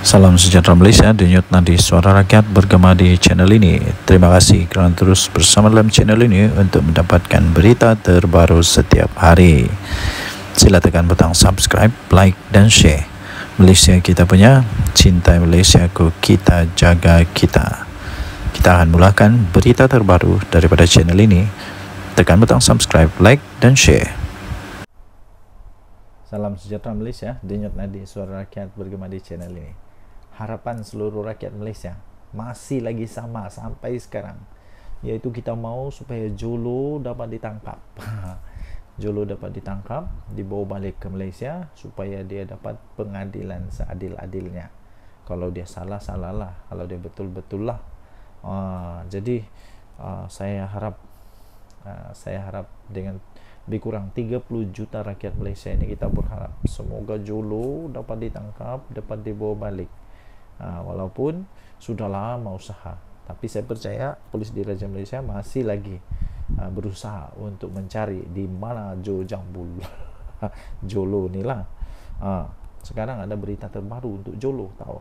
Salam sejahtera Malaysia, denyut nadi suara rakyat bergema di channel ini. Terima kasih kerana terus bersama dalam channel ini untuk mendapatkan berita terbaru setiap hari. Sila tekan butang subscribe, like dan share. Malaysia kita punya, cintai Malaysia ku kita jaga kita. Kita akan mulakan berita terbaru daripada channel ini. Tekan butang subscribe, like dan share. Salam sejahtera Malaysia, denyut nadi suara rakyat bergema di channel ini harapan seluruh rakyat Malaysia masih lagi sama sampai sekarang Yaitu kita mau supaya Jolo dapat ditangkap Jolo dapat ditangkap dibawa balik ke Malaysia supaya dia dapat pengadilan seadil-adilnya kalau dia salah salahlah kalau dia betul betullah uh, ah, jadi uh, saya harap uh, saya harap dengan lebih kurang 30 juta rakyat Malaysia ini kita berharap semoga Jolo dapat ditangkap dapat dibawa balik Ah, walaupun sudah lama usaha tapi saya percaya polis di Raja Malaysia masih lagi uh, berusaha untuk mencari di mana Jo Jambul Jolo ni lah uh, sekarang ada berita terbaru untuk Jolo tahu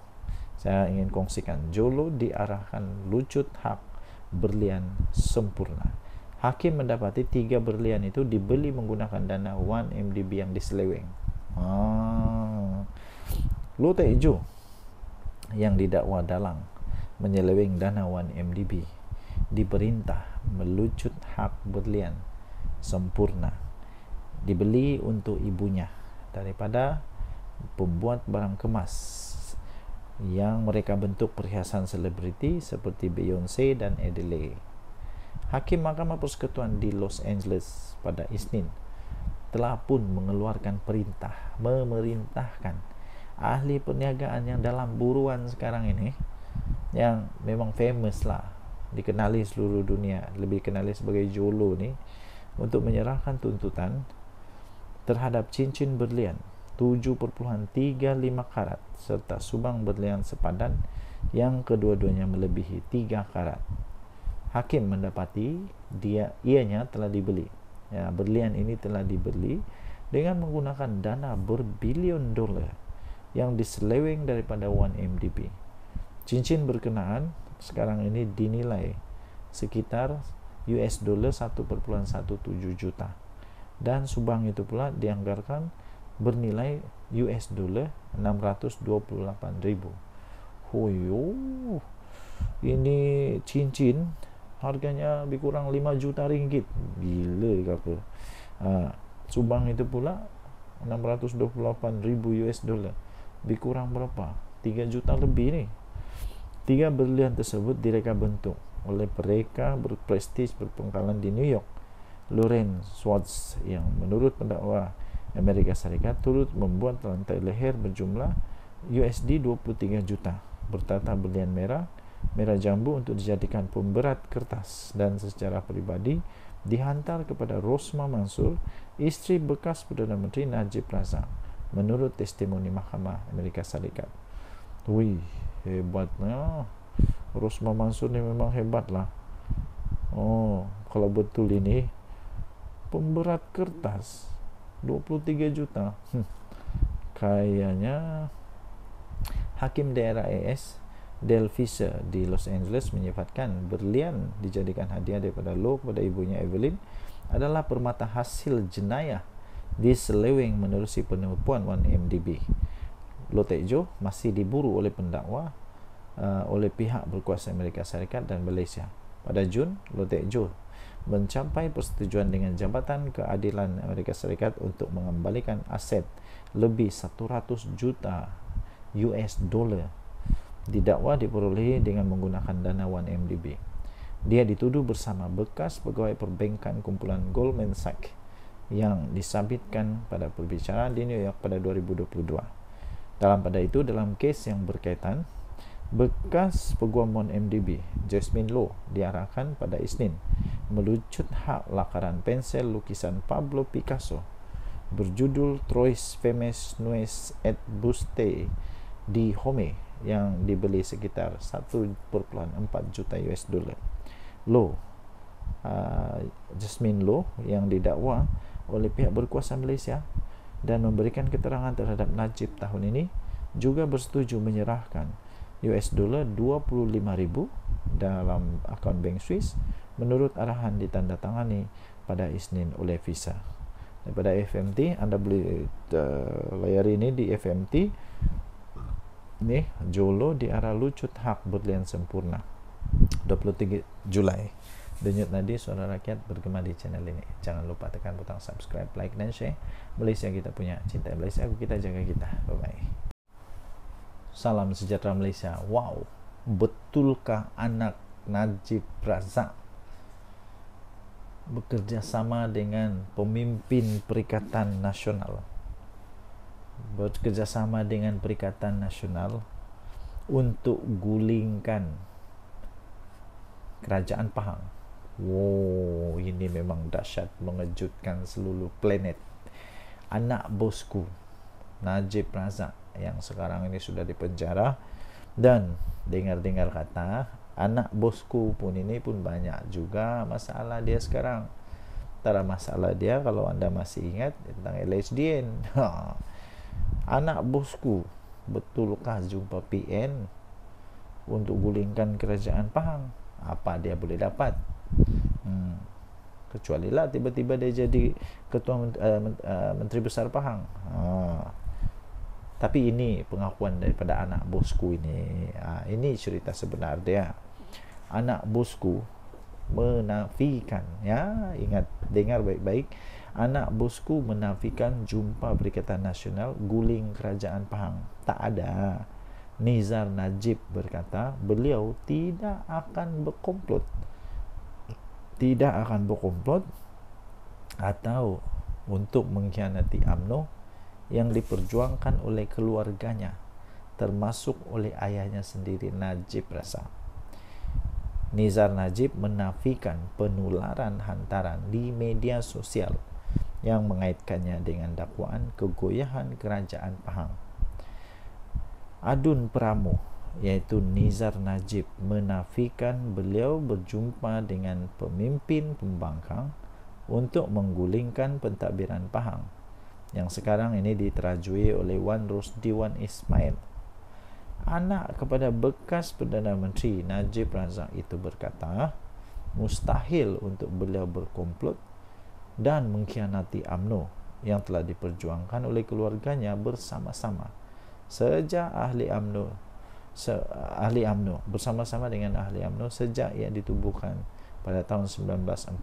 saya ingin kongsikan Jolo diarahkan lucut hak berlian sempurna Hakim mendapati tiga berlian itu dibeli menggunakan dana 1 MDB yang diseleweng. Ah. Lu tak hijau yang didakwa dalang menyeleweng dana 1MDB diperintah melucut hak berlian sempurna dibeli untuk ibunya daripada pembuat barang kemas yang mereka bentuk perhiasan selebriti seperti Beyonce dan Adele. Hakim Mahkamah Persekutuan di Los Angeles pada Isnin telah pun mengeluarkan perintah memerintahkan ahli perniagaan yang dalam buruan sekarang ini yang memang famous lah dikenali seluruh dunia lebih kenali sebagai Jolo ni untuk menyerahkan tuntutan terhadap cincin berlian 7.35 karat serta subang berlian sepadan yang kedua-duanya melebihi 3 karat. Hakim mendapati dia ianya telah dibeli. Ya, berlian ini telah dibeli dengan menggunakan dana berbilion dolar yang diseleweng daripada 1MDB. Cincin berkenaan sekarang ini dinilai sekitar US dollar 1.17 juta dan subang itu pula dianggarkan bernilai US dollar ribu. Hoyo. Ini cincin harganya lebih kurang 5 juta ringgit. Gila ke apa? Uh, subang itu pula ribu US dollar lebih berapa 3 juta lebih ni Tiga berlian tersebut direka bentuk oleh mereka berprestij berpengkalan di New York Lorraine Swartz yang menurut pendakwa Amerika Serikat turut membuat lantai leher berjumlah USD 23 juta bertata berlian merah merah jambu untuk dijadikan pemberat kertas dan secara pribadi dihantar kepada Rosma Mansur, istri bekas Perdana Menteri Najib Razak menurut testimoni Mahkamah Amerika Syarikat. Wih, hebatnya. Rusma Mansur ni memang hebat lah. Oh, kalau betul ini pemberat kertas 23 juta. Hmm. Kayaknya Hakim Daerah AS Del Fisher di Los Angeles menyifatkan berlian dijadikan hadiah daripada Lo kepada ibunya Evelyn adalah permata hasil jenayah diselewing menerusi penipuan 1MDB. Lo Tejo masih diburu oleh pendakwa uh, oleh pihak berkuasa Amerika Syarikat dan Malaysia. Pada Jun, Lo Tejo mencapai persetujuan dengan Jabatan Keadilan Amerika Syarikat untuk mengembalikan aset lebih 100 juta US dollar didakwa diperolehi dengan menggunakan dana 1MDB. Dia dituduh bersama bekas pegawai perbankan kumpulan Goldman Sachs yang disabitkan pada perbicaraan di New York pada 2022. Dalam pada itu, dalam kes yang berkaitan, bekas peguam Mon MDB, Jasmine Low, diarahkan pada Isnin, melucut hak lakaran pensel lukisan Pablo Picasso berjudul Trois Femmes Nues et Buste di Home yang dibeli sekitar 1.4 juta US dollar. Low, uh, Jasmine Low yang didakwa oleh pihak berkuasa Malaysia dan memberikan keterangan terhadap Najib tahun ini juga bersetuju menyerahkan US dollar 25,000 dalam akaun bank Swiss menurut arahan ditandatangani pada Isnin oleh Visa. Daripada FMT, anda boleh uh, layari ini di FMT. Nih, Jolo di arah lucut hak berlian sempurna. 23 Julai denyut nadi suara rakyat bergema di channel ini. Jangan lupa tekan butang subscribe, like, dan share. Malaysia kita punya, cinta Malaysia kita jaga kita. Bye-bye. Salam sejahtera Malaysia. Wow, betulkah anak Najib Razak bekerjasama dengan pemimpin Perikatan Nasional? Bekerjasama dengan Perikatan Nasional untuk gulingkan kerajaan Pahang. Wow, ini memang dahsyat mengejutkan seluruh planet. Anak bosku, Najib Razak yang sekarang ini sudah dipenjara dan dengar-dengar kata anak bosku pun ini pun banyak juga masalah dia sekarang. Tara masalah dia kalau anda masih ingat tentang LHDN. Ha. anak bosku betulkah jumpa PN untuk gulingkan kerajaan Pahang? Apa dia boleh dapat? Hmm. Kecuali lah tiba-tiba dia jadi ketua uh, menteri besar Pahang. Ha. Tapi ini pengakuan daripada anak bosku ini. Ha. Ini cerita sebenar dia. Anak bosku menafikan ya ingat dengar baik-baik anak bosku menafikan jumpa berikatan nasional guling kerajaan Pahang tak ada Nizar Najib berkata beliau tidak akan berkomplot tidak akan berkumpul atau untuk mengkhianati Amno yang diperjuangkan oleh keluarganya termasuk oleh ayahnya sendiri Najib Rasa. Nizar Najib menafikan penularan hantaran di media sosial yang mengaitkannya dengan dakwaan kegoyahan kerajaan Pahang. Adun Pramu iaitu Nizar Najib menafikan beliau berjumpa dengan pemimpin pembangkang untuk menggulingkan pentadbiran Pahang yang sekarang ini diterajui oleh Wan Rusdi Wan Ismail. Anak kepada bekas Perdana Menteri Najib Razak itu berkata, mustahil untuk beliau berkomplot dan mengkhianati AMNO yang telah diperjuangkan oleh keluarganya bersama-sama sejak ahli AMNO ahli Amnu bersama-sama dengan ahli Amnu sejak ia ditubuhkan pada tahun 1946.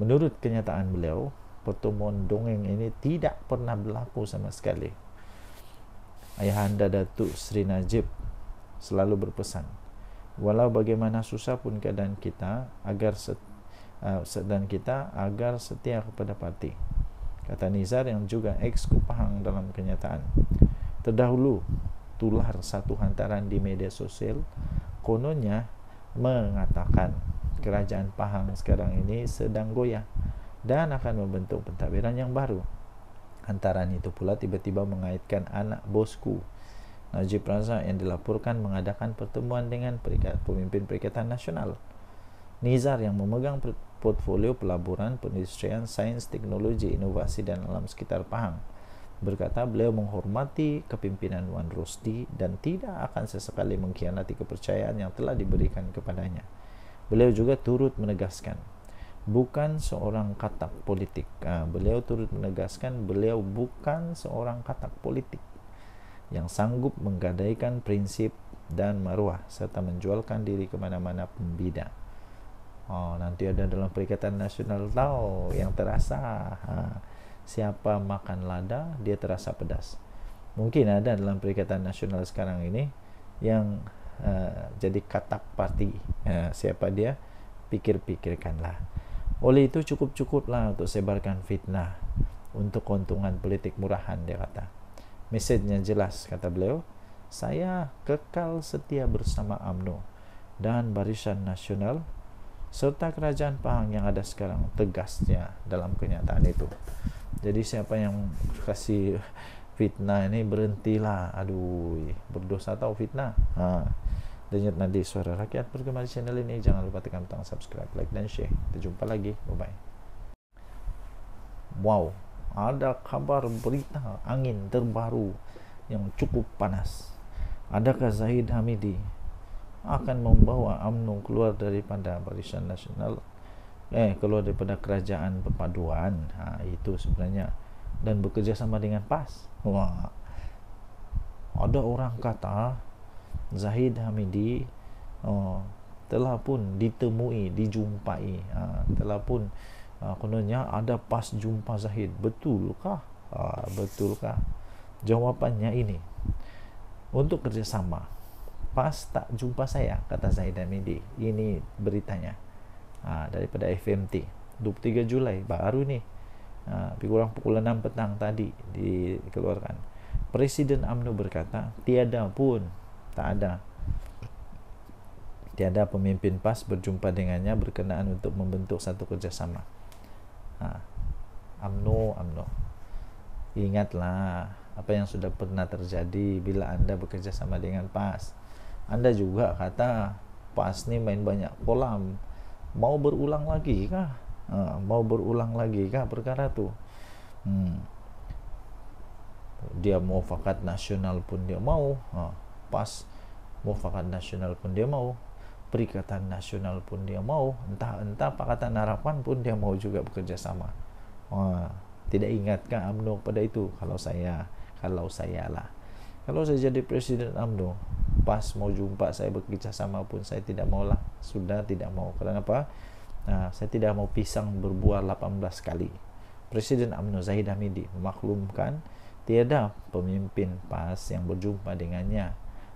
Menurut kenyataan beliau, pertemuan dongeng ini tidak pernah berlaku sama sekali. Ayahanda Datuk Sri Najib selalu berpesan, walau bagaimana susah pun keadaan kita agar set, uh, dan kita agar setia kepada parti. Kata Nizar yang juga ex Kupahang dalam kenyataan. Terdahulu, tular satu hantaran di media sosial kononnya mengatakan kerajaan Pahang sekarang ini sedang goyah dan akan membentuk pentadbiran yang baru. Hantaran itu pula tiba-tiba mengaitkan anak bosku Najib Razak yang dilaporkan mengadakan pertemuan dengan perikat, pemimpin Perikatan Nasional. Nizar yang memegang portfolio pelaburan, penindustrian, sains, teknologi, inovasi dan alam sekitar Pahang berkata beliau menghormati kepimpinan Wan Rusdi dan tidak akan sesekali mengkhianati kepercayaan yang telah diberikan kepadanya. Beliau juga turut menegaskan, bukan seorang katak politik. Nah, beliau turut menegaskan, beliau bukan seorang katak politik yang sanggup menggadaikan prinsip dan maruah serta menjualkan diri kemana-mana pembida. Oh, nanti ada dalam perikatan nasional tahu yang terasa. Ha siapa makan lada dia terasa pedas mungkin ada dalam perikatan nasional sekarang ini yang uh, jadi kata parti uh, siapa dia pikir-pikirkanlah oleh itu cukup-cukuplah untuk sebarkan fitnah untuk keuntungan politik murahan dia kata mesejnya jelas kata beliau saya kekal setia bersama AMNO dan Barisan Nasional serta kerajaan Pahang yang ada sekarang tegasnya dalam kenyataan itu. Jadi siapa yang kasih fitnah ini berhentilah. Aduh, berdosa tahu fitnah. Ha. Denyut nanti suara rakyat berkembang channel ini. Jangan lupa tekan butang subscribe, like dan share. Kita jumpa lagi. Bye-bye. Wow, ada kabar berita angin terbaru yang cukup panas. Adakah Zahid Hamidi akan membawa UMNO keluar daripada barisan nasional eh keluar daripada kerajaan perpaduan ha, itu sebenarnya dan bekerjasama dengan PAS wah ada orang kata Zahid Hamidi oh, telah pun ditemui dijumpai ha, telah pun ha, kononnya ada PAS jumpa Zahid betulkah ha, betulkah jawapannya ini untuk kerjasama lepas tak jumpa saya kata Zaidan Midi ini beritanya ha, daripada FMT 23 Julai baru ni ha, lebih kurang pukul 6 petang tadi dikeluarkan Presiden UMNO berkata tiada pun tak ada tiada pemimpin PAS berjumpa dengannya berkenaan untuk membentuk satu kerjasama ha, UMNO UMNO ingatlah apa yang sudah pernah terjadi bila anda bekerja sama dengan PAS anda juga kata pas ni main banyak kolam mau berulang lagi kah ha, mau berulang lagi kah perkara tu hmm. dia mau fakat nasional pun dia mau ha, pas mau fakat nasional pun dia mau perikatan nasional pun dia mau entah entah pakatan harapan pun dia mau juga bekerjasama ha, tidak ingatkah UMNO pada itu kalau saya kalau saya lah kalau saya jadi presiden AMNO pas mau jumpa saya bekerja sama pun saya tidak lah. sudah tidak mau kerana apa nah, ha, saya tidak mau pisang berbuah 18 kali presiden AMNO Zahid Hamidi memaklumkan tiada pemimpin PAS yang berjumpa dengannya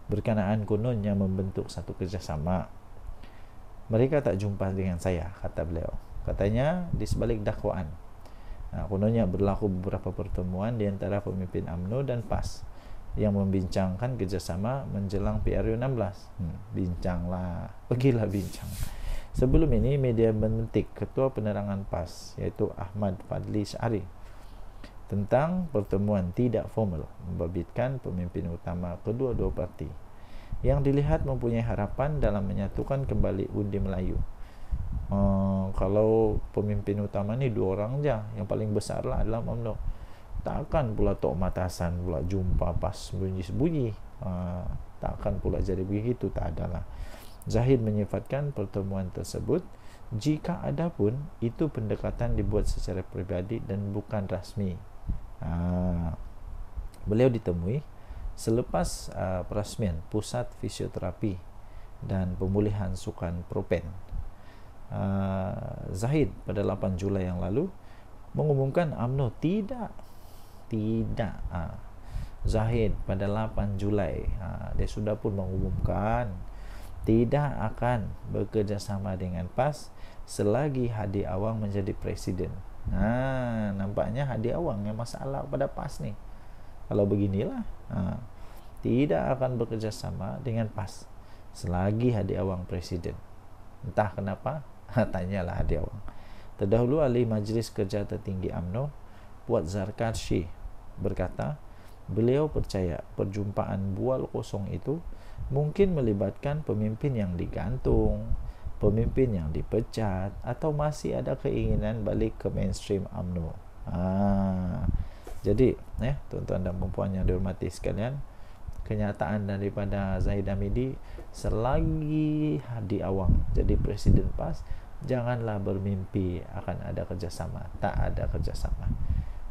berkenaan kononnya membentuk satu kerjasama mereka tak jumpa dengan saya kata beliau katanya di sebalik dakwaan nah, ha, kononnya berlaku beberapa pertemuan di antara pemimpin AMNO dan PAS yang membincangkan kerjasama menjelang PRU 16. Hmm, bincanglah, pergilah bincang. Sebelum ini media menentik Ketua Penerangan PAS iaitu Ahmad Fadli Syari tentang pertemuan tidak formal membabitkan pemimpin utama kedua-dua parti yang dilihat mempunyai harapan dalam menyatukan kembali undi Melayu. Uh, kalau pemimpin utama ni dua orang saja, yang paling besarlah adalah UMNO takkan pula Tok Matasan pula jumpa pas bunyi-bunyi uh, takkan pula jadi begitu tak adalah Zahid menyifatkan pertemuan tersebut jika ada pun itu pendekatan dibuat secara peribadi dan bukan rasmi uh, beliau ditemui selepas uh, perasmian pusat fisioterapi dan pemulihan sukan propen uh, Zahid pada 8 Julai yang lalu mengumumkan amno tidak tidak ha. Zahid pada 8 Julai ha, dia sudah pun mengumumkan tidak akan bekerjasama dengan PAS selagi Hadi Awang menjadi presiden. Ha, nampaknya Hadi Awang yang masalah pada PAS ni. Kalau beginilah, ha, tidak akan bekerjasama dengan PAS selagi Hadi Awang presiden. Entah kenapa, ha, tanyalah Hadi Awang. Terdahulu ahli Majlis Kerja Tertinggi AMNO Buat Zarkarsyi berkata, beliau percaya perjumpaan bual kosong itu mungkin melibatkan pemimpin yang digantung, pemimpin yang dipecat atau masih ada keinginan balik ke mainstream AMNO. Ah, jadi, ya, tuan-tuan dan perempuan yang dihormati sekalian, kenyataan daripada Zahid Hamidi selagi di awang jadi presiden PAS, janganlah bermimpi akan ada kerjasama. Tak ada kerjasama.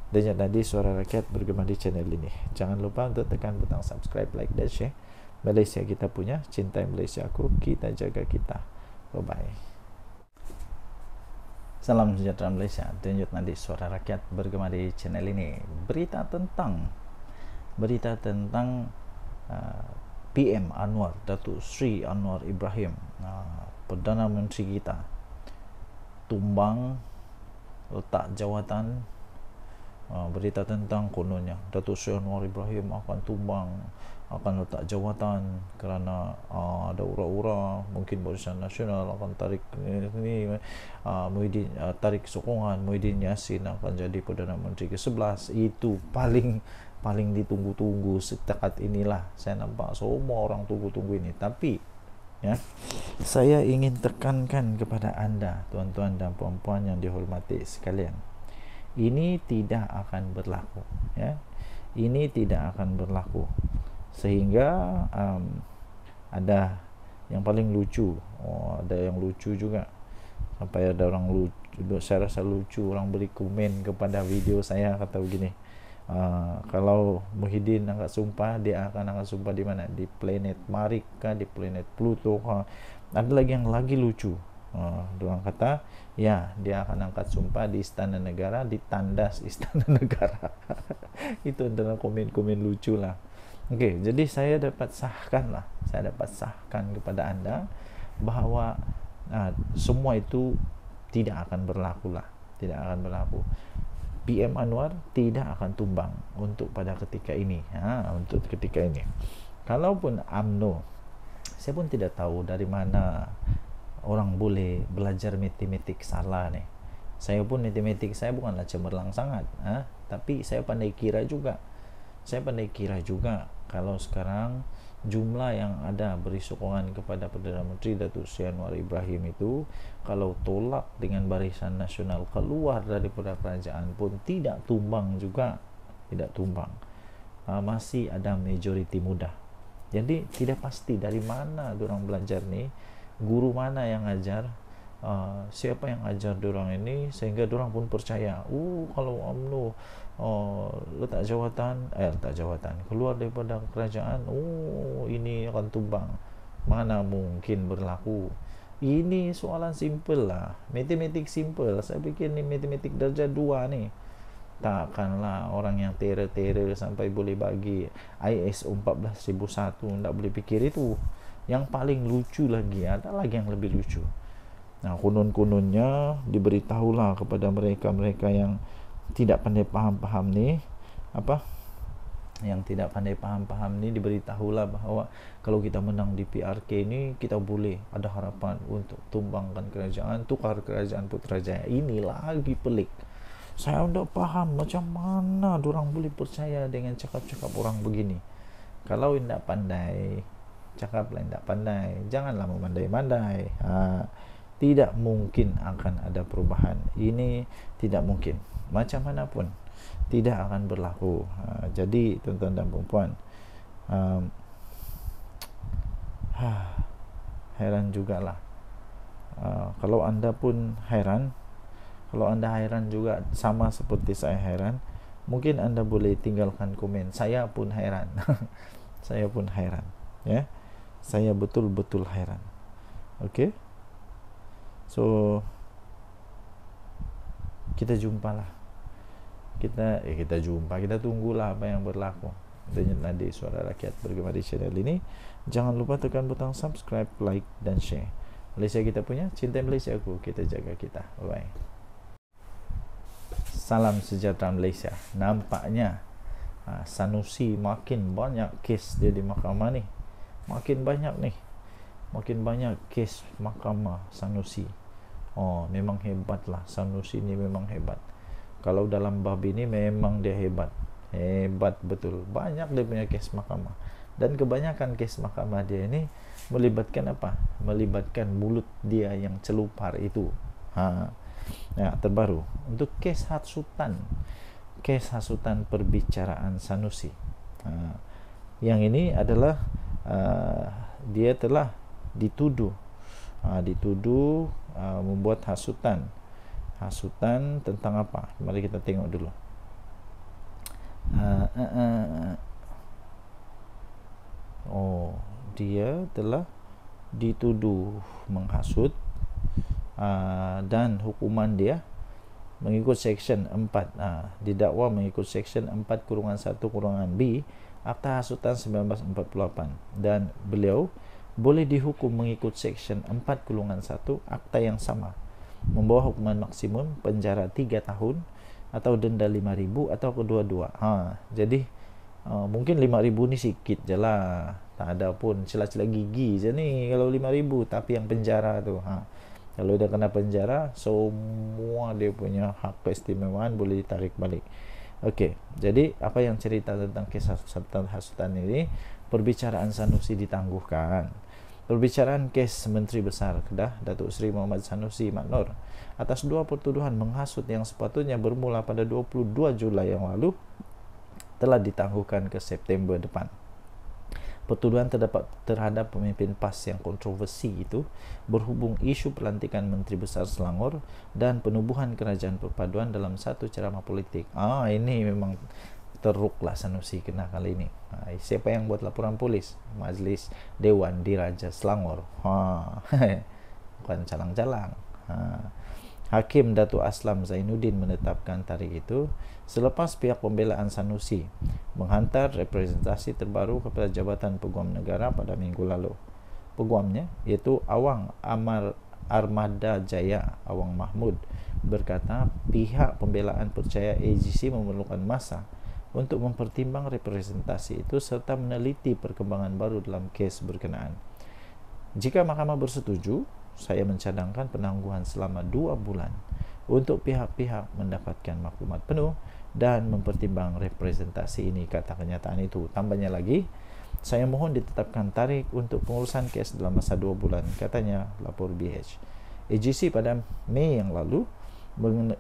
Denyut Nadi Suara Rakyat bergema di channel ini. Jangan lupa untuk tekan butang subscribe, like dan share. Malaysia kita punya, cintai Malaysia aku, kita jaga kita. Bye-bye. Salam sejahtera Malaysia. Denyut Nadi Suara Rakyat bergema di channel ini. Berita tentang berita tentang uh, PM Anwar Datuk Sri Anwar Ibrahim uh, Perdana Menteri kita tumbang letak jawatan Ha, berita tentang kononnya Datuk Seri Anwar Ibrahim akan tumbang akan letak jawatan kerana uh, ada ura-ura mungkin Barisan Nasional akan tarik ni, ni uh, Muhyiddin, uh, tarik sokongan Muhyiddin Yassin akan jadi Perdana Menteri ke-11 itu paling paling ditunggu-tunggu setakat inilah saya nampak semua orang tunggu-tunggu ini tapi ya saya ingin tekankan kepada anda tuan-tuan dan puan-puan yang dihormati sekalian ini tidak akan berlaku ya ini tidak akan berlaku sehingga um, ada yang paling lucu oh, ada yang lucu juga sampai ada orang lucu saya rasa lucu orang beri komen kepada video saya kata begini uh, kalau Muhyiddin angkat sumpah dia akan angkat sumpah di mana di planet Marika di planet Pluto uh, ada lagi yang lagi lucu uh, orang kata ya dia akan angkat sumpah di istana negara di tandas istana negara itu adalah komen-komen lucu lah Okey, jadi saya dapat sahkan lah saya dapat sahkan kepada anda bahawa uh, semua itu tidak akan berlaku lah tidak akan berlaku PM Anwar tidak akan tumbang untuk pada ketika ini ha, untuk ketika ini kalaupun AMNO saya pun tidak tahu dari mana orang boleh belajar matematik salah nih. Saya pun matematik saya bukanlah cemerlang sangat, ah, ha? tapi saya pandai kira juga. Saya pandai kira juga kalau sekarang jumlah yang ada beri sokongan kepada Perdana Menteri Datuk Seri Anwar Ibrahim itu kalau tolak dengan barisan nasional keluar daripada kerajaan pun tidak tumbang juga tidak tumbang uh, masih ada majoriti muda jadi tidak pasti dari mana orang belajar nih guru mana yang ajar uh, siapa yang ajar dorang ini sehingga dorang pun percaya uh kalau UMNO uh, oh, letak jawatan eh letak jawatan keluar daripada kerajaan uh ini akan tumbang mana mungkin berlaku ini soalan simple lah matematik simple saya fikir ni matematik darjah 2 ni takkanlah orang yang terer-terer sampai boleh bagi ISO 14001 tak boleh fikir itu yang paling lucu lagi ada ah, lagi yang lebih lucu nah konon-kononnya diberitahulah kepada mereka-mereka yang tidak pandai paham-paham ni. apa yang tidak pandai paham-paham ini diberitahulah bahawa kalau kita menang di PRK ini kita boleh ada harapan untuk tumbangkan kerajaan tukar kerajaan Putrajaya ini lagi pelik saya tidak paham macam mana orang boleh percaya dengan cakap-cakap orang begini kalau tidak pandai cakap lain tak pandai janganlah memandai-mandai ha, tidak mungkin akan ada perubahan ini tidak mungkin macam mana pun tidak akan berlaku ha, jadi tuan-tuan dan perempuan um, ha, heran jugalah uh, kalau anda pun heran kalau anda heran juga sama seperti saya heran mungkin anda boleh tinggalkan komen saya pun heran saya pun heran ya yeah? saya betul-betul hairan. Okey, So, kita jumpalah. Kita, eh, kita jumpa, kita tunggulah apa yang berlaku. Denyut nadi suara rakyat bergema di channel ini. Jangan lupa tekan butang subscribe, like, dan share. Malaysia kita punya, cinta Malaysia aku, kita jaga kita. Bye-bye. Salam sejahtera Malaysia. Nampaknya, ah, Sanusi makin banyak kes dia di mahkamah ni makin banyak ni makin banyak kes mahkamah Sanusi oh memang hebat lah Sanusi ni memang hebat kalau dalam bab ini memang dia hebat hebat betul banyak dia punya kes mahkamah dan kebanyakan kes mahkamah dia ini melibatkan apa melibatkan mulut dia yang celupar itu ha ya terbaru untuk kes hasutan kes hasutan perbicaraan Sanusi ha. yang ini adalah Ah, dia telah dituduh ha, dituduh ha, membuat hasutan hasutan tentang apa mari kita tengok dulu ha, uh, uh, oh dia telah dituduh menghasut ha, dan hukuman dia mengikut section 4 ha, didakwa mengikut section 4 kurungan 1 kurungan B Akta Hasutan 1948 dan beliau boleh dihukum mengikut Seksyen 4 Gulungan 1 Akta yang sama membawa hukuman maksimum penjara 3 tahun atau denda 5000 atau kedua-dua. Ha, jadi uh, mungkin 5000 ni sikit je lah. Tak ada pun celah-celah gigi je ni kalau 5000 tapi yang penjara tu. Ha. Kalau dah kena penjara, semua dia punya hak keistimewaan boleh ditarik balik. Okey, jadi apa yang cerita tentang kisah Sultan Hasutan ini? Perbicaraan Sanusi ditangguhkan. Perbicaraan kes Menteri Besar Kedah Datuk Seri Muhammad Sanusi Mak atas dua pertuduhan menghasut yang sepatutnya bermula pada 22 Julai yang lalu telah ditangguhkan ke September depan. Pertuduhan terdapat terhadap pemimpin PAS yang kontroversi itu berhubung isu pelantikan Menteri Besar Selangor dan penubuhan Kerajaan Perpaduan dalam satu ceramah politik. Ah ini memang teruklah Sanusi kena kali ini. siapa yang buat laporan polis? Majlis Dewan Diraja Selangor. Ha. Bukan calang-calang. Ha. Hakim Datuk Aslam Zainuddin menetapkan tarikh itu selepas pihak pembelaan Sanusi menghantar representasi terbaru kepada Jabatan Peguam Negara pada minggu lalu. Peguamnya iaitu Awang Amar Armada Jaya Awang Mahmud berkata pihak pembelaan percaya AGC memerlukan masa untuk mempertimbang representasi itu serta meneliti perkembangan baru dalam kes berkenaan. Jika mahkamah bersetuju, saya mencadangkan penangguhan selama dua bulan untuk pihak-pihak mendapatkan maklumat penuh dan mempertimbang representasi ini kata kenyataan itu. Tambahnya lagi, saya mohon ditetapkan tarik untuk pengurusan kes dalam masa 2 bulan, katanya lapor BH. AGC pada Mei yang lalu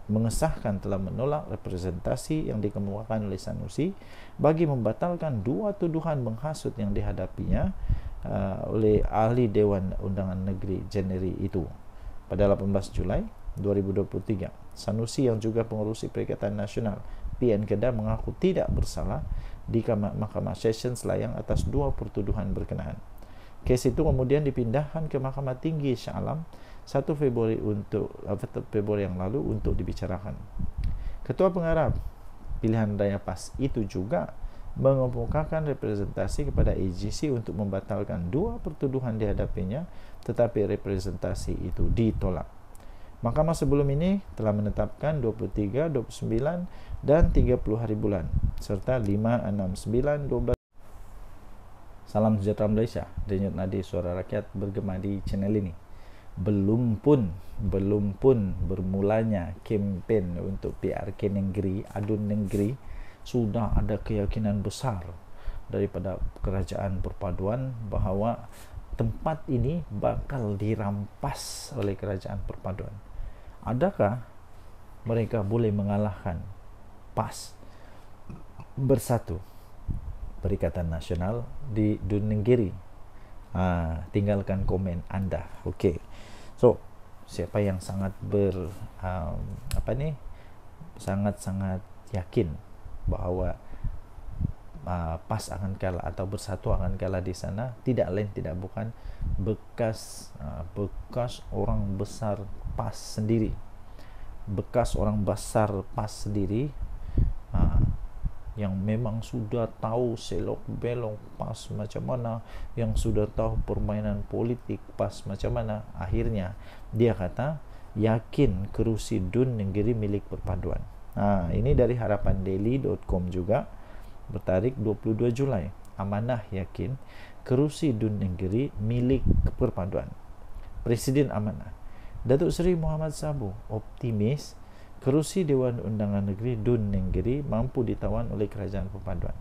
mengesahkan telah menolak representasi yang dikemukakan oleh Sanusi bagi membatalkan dua tuduhan menghasut yang dihadapinya uh, oleh ahli Dewan Undangan Negeri Jeneri itu pada 18 Julai 2023. Sanusi yang juga pengurusi Perikatan Nasional PN Kedah mengaku tidak bersalah di Mahkamah Sessions selayang atas dua pertuduhan berkenaan. Kes itu kemudian dipindahkan ke Mahkamah Tinggi Shah Alam 1 Februari untuk Februari yang lalu untuk dibicarakan. Ketua Pengarah Pilihan Raya PAS itu juga mengemukakan representasi kepada AGC untuk membatalkan dua pertuduhan dihadapinya tetapi representasi itu ditolak. Mahkamah sebelum ini telah menetapkan 23, 29 dan 30 hari bulan serta 5, 6, 9, 12 Salam sejahtera Malaysia, Denyut Nadi Suara Rakyat bergema di channel ini Belum pun, belum pun bermulanya kempen untuk PRK negeri, adun negeri Sudah ada keyakinan besar daripada kerajaan perpaduan bahawa tempat ini bakal dirampas oleh kerajaan perpaduan adakah mereka boleh mengalahkan PAS bersatu Perikatan Nasional di Dunia ha, tinggalkan komen anda okey so siapa yang sangat ber um, apa ni sangat-sangat yakin bahawa uh, PAS akan kalah atau bersatu akan kalah di sana tidak lain tidak bukan bekas uh, bekas orang besar PAS sendiri bekas orang besar PAS sendiri ha, yang memang sudah tahu selok belok PAS macam mana yang sudah tahu permainan politik PAS macam mana akhirnya dia kata yakin kerusi dun negeri milik perpaduan ha, ini dari harapan daily.com juga bertarik 22 Julai amanah yakin kerusi dun negeri milik perpaduan presiden amanah Datuk Seri Muhammad Sabu optimis kerusi Dewan Undangan Negeri Dun Negeri mampu ditawan oleh Kerajaan Perpaduan.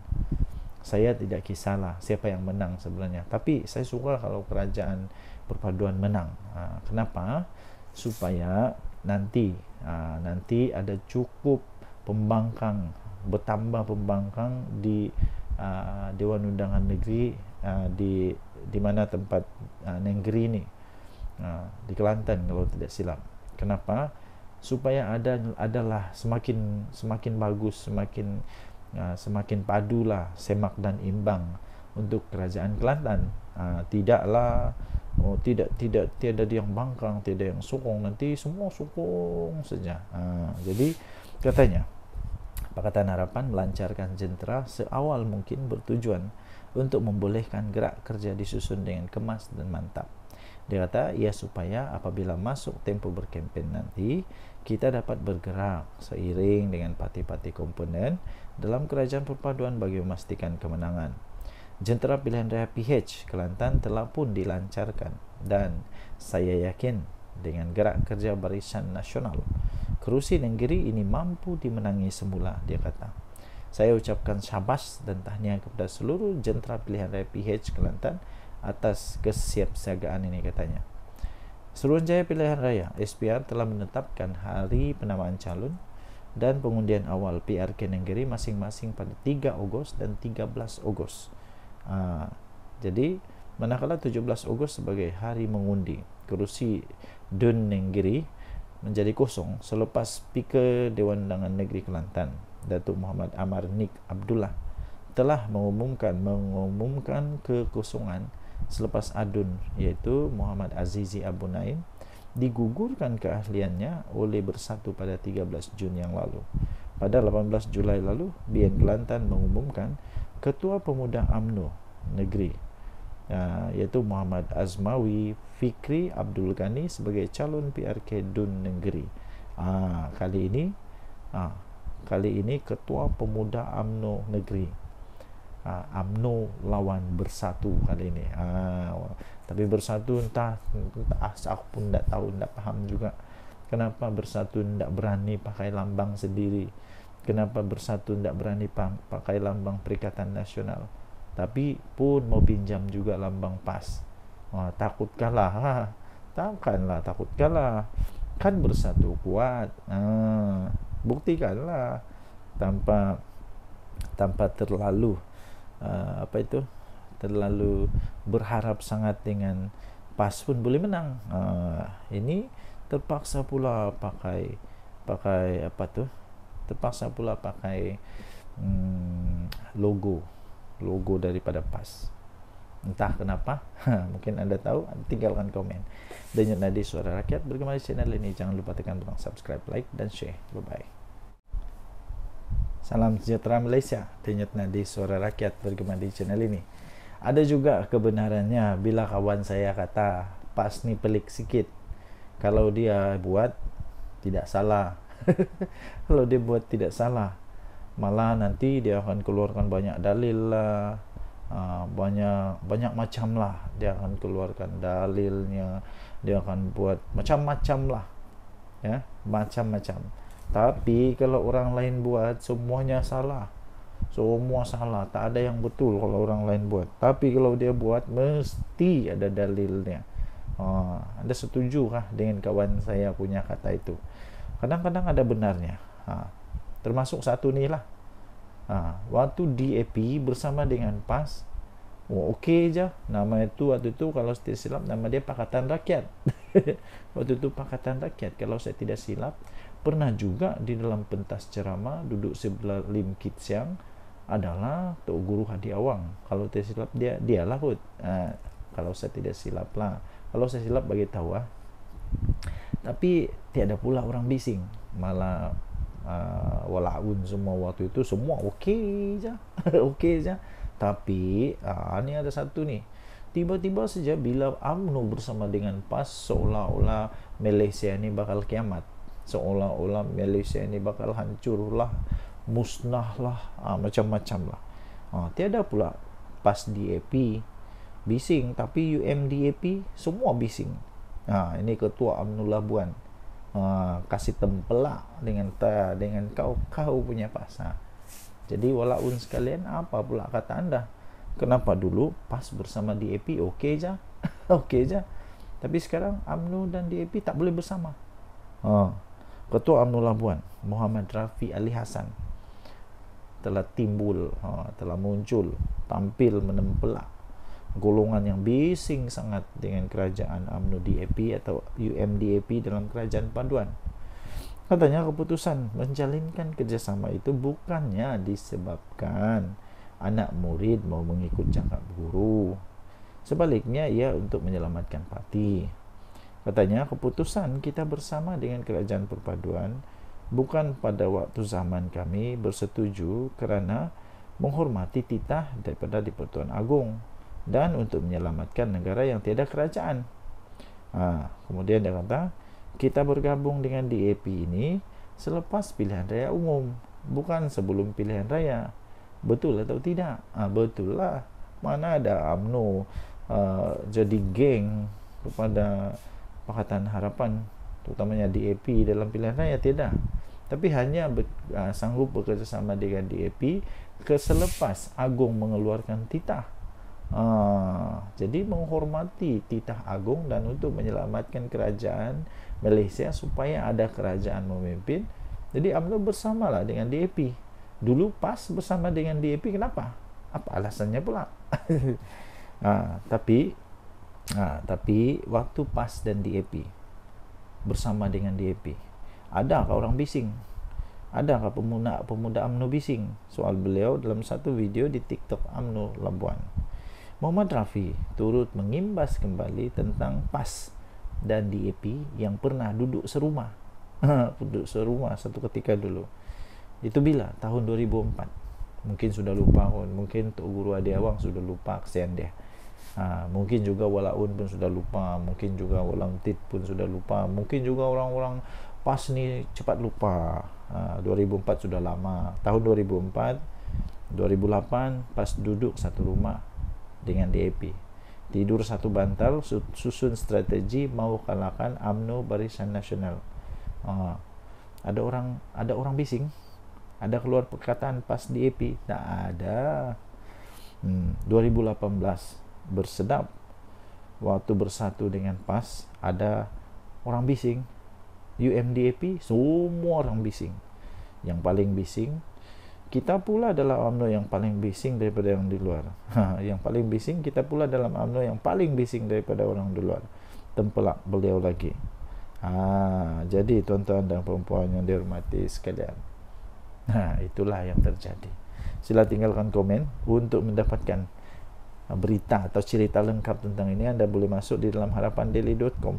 Saya tidak kisahlah siapa yang menang sebenarnya. Tapi saya suka kalau Kerajaan Perpaduan menang. Ha, kenapa? Supaya nanti ha, nanti ada cukup pembangkang bertambah pembangkang di ha, Dewan Undangan Negeri di di mana tempat negeri ini Ha, di Kelantan kalau tidak silap. Kenapa? Supaya ada adalah semakin semakin bagus, semakin uh, semakin lah semak dan imbang untuk kerajaan Kelantan. Uh, tidaklah oh tidak tidak tiada yang bangkang, tiada yang sokong nanti semua sokong saja. Uh, jadi katanya Pakatan Harapan melancarkan jentera seawal mungkin bertujuan untuk membolehkan gerak kerja disusun dengan kemas dan mantap. Dia kata ya supaya apabila masuk tempo berkempen nanti kita dapat bergerak seiring dengan parti-parti komponen dalam kerajaan perpaduan bagi memastikan kemenangan. Jentera pilihan raya PH Kelantan telah pun dilancarkan dan saya yakin dengan gerak kerja barisan nasional kerusi negeri ini mampu dimenangi semula dia kata. Saya ucapkan syabas dan tahniah kepada seluruh jentera pilihan raya PH Kelantan atas kesiapsiagaan ini katanya. Seruanjaya Pilihan Raya SPR telah menetapkan hari penamaan calon dan pengundian awal PRK Negeri masing-masing pada 3 Ogos dan 13 Ogos. Uh, jadi manakala 17 Ogos sebagai hari mengundi kerusi Dun Negeri menjadi kosong selepas Speaker Dewan Undangan Negeri Kelantan Datuk Muhammad Amar Nik Abdullah telah mengumumkan mengumumkan kekosongan selepas Adun yaitu Muhammad Azizi Abu Naim digugurkan keahliannya oleh bersatu pada 13 Jun yang lalu. Pada 18 Julai lalu, BN Kelantan mengumumkan Ketua Pemuda AMNO negeri yaitu ya, Muhammad Azmawi Fikri Abdul Ghani sebagai calon PRK DUN negeri. Ah, kali ini ah, kali ini Ketua Pemuda AMNO negeri. UMNO ah, uh, lawan bersatu kali ini uh, tapi bersatu entah, entah pun tidak tahu tidak paham juga kenapa bersatu tidak berani pakai lambang sendiri kenapa bersatu tidak berani pakai lambang perikatan nasional tapi pun mau pinjam juga lambang pas oh, ah, takut kalah ha, takkanlah takut kalah kan bersatu kuat nah, buktikanlah tanpa tanpa terlalu uh, uh, apa itu terlalu berharap sangat dengan pas pun boleh menang. Uh, ini terpaksa pula pakai pakai apa tu? Terpaksa pula pakai um, logo logo daripada pas. Entah kenapa, ha, mungkin anda tahu, tinggalkan komen. dan Denyut Nadi Suara Rakyat bergema channel ini. Jangan lupa tekan butang subscribe, like dan share. Bye-bye. Salam sejahtera Malaysia. Tenyut nadi suara rakyat bergema di channel ini. Ada juga kebenarannya bila kawan saya kata pas ni pelik sikit. Kalau dia buat tidak salah. Kalau dia buat tidak salah. Malah nanti dia akan keluarkan banyak dalil lah. Ah, banyak banyak macam lah dia akan keluarkan dalilnya dia akan buat macam-macam lah ya macam-macam tapi kalau orang lain buat semuanya salah. Semua salah, tak ada yang betul kalau orang lain buat. Tapi kalau dia buat mesti ada dalilnya. Oh, anda setuju kah dengan kawan saya punya kata itu? Kadang-kadang ada benarnya. Ha, termasuk satu ni lah. Ha, waktu DAP bersama dengan PAS, oh, okey je. Nama itu waktu itu kalau saya silap nama dia Pakatan Rakyat. waktu itu Pakatan Rakyat. Kalau saya tidak silap, pernah juga di dalam pentas ceramah duduk sebelah Lim Kit Siang adalah Tok Guru Hadi Awang. Kalau tidak silap dia dia lah kot. Ha, kalau saya tidak silap lah. Kalau saya silap bagi tahu ah. Tapi tiada pula orang bising. Malah uh, ha, walaupun semua waktu itu semua okey je. okey je. Tapi uh, ni ada satu ni. Tiba-tiba saja bila UMNO bersama dengan PAS seolah-olah Malaysia ni bakal kiamat seolah-olah Malaysia ini bakal hancurlah musnahlah ha, macam-macam lah ha, tiada pula PAS DAP bising tapi UMDAP semua bising ha, ini ketua Abdullah Labuan ha, kasih tempelak dengan ta, dengan kau kau punya pasal. jadi walaupun sekalian apa pula kata anda kenapa dulu PAS bersama DAP okey ja, okey ja, tapi sekarang UMNO dan DAP tak boleh bersama ha. Ketua UMNO Labuan Muhammad Rafi Ali Hassan telah timbul ha, telah muncul tampil menempelak golongan yang bising sangat dengan kerajaan UMNO DAP atau UMDAP dalam kerajaan paduan katanya keputusan menjalinkan kerjasama itu bukannya disebabkan anak murid mau mengikut jangka guru sebaliknya ia untuk menyelamatkan parti Katanya keputusan kita bersama dengan kerajaan perpaduan bukan pada waktu zaman kami bersetuju kerana menghormati titah daripada Dipertuan Agung dan untuk menyelamatkan negara yang tiada kerajaan. Ha, kemudian dia kata, kita bergabung dengan DAP ini selepas pilihan raya umum, bukan sebelum pilihan raya. Betul atau tidak? Ha, betul lah. Mana ada UMNO uh, jadi geng kepada... Pakatan Harapan terutamanya DAP dalam pilihan raya tidak tapi hanya ber, uh, ah, sanggup bekerjasama dengan DAP keselepas Agung mengeluarkan titah uh, jadi menghormati titah Agung dan untuk menyelamatkan kerajaan Malaysia supaya ada kerajaan memimpin jadi UMNO bersamalah dengan DAP dulu PAS bersama dengan DAP kenapa? apa alasannya pula? uh, tapi Nah, ha, tapi waktu PAS dan DAP bersama dengan DAP adakah orang bising adakah pemuda pemuda Amnu bising soal beliau dalam satu video di TikTok Amnu Labuan Muhammad Rafi turut mengimbas kembali tentang PAS dan DAP yang pernah duduk serumah ha, duduk serumah satu ketika dulu itu bila tahun 2004 mungkin sudah lupa mungkin Tok Guru Adi Awang sudah lupa kesian dia ha, mungkin juga walaun pun sudah lupa mungkin juga tit pun sudah lupa mungkin juga orang-orang pas ni cepat lupa ha, 2004 sudah lama tahun 2004 2008 pas duduk satu rumah dengan DAP tidur satu bantal susun strategi mau kalahkan AMNO Barisan Nasional ha, ada orang ada orang bising ada keluar perkataan pas DAP tak ada hmm, bersedap waktu bersatu dengan PAS ada orang bising UMDAP semua orang bising yang paling bising kita pula adalah UMNO yang paling bising daripada yang di luar ha, yang paling bising kita pula dalam UMNO yang paling bising daripada orang di luar tempelak beliau lagi ha, jadi tuan-tuan dan perempuan yang dihormati sekalian Nah, ha, itulah yang terjadi. Sila tinggalkan komen untuk mendapatkan Ah, berita atau cerita lengkap tentang ini anda boleh masuk di dalam harapandaily.com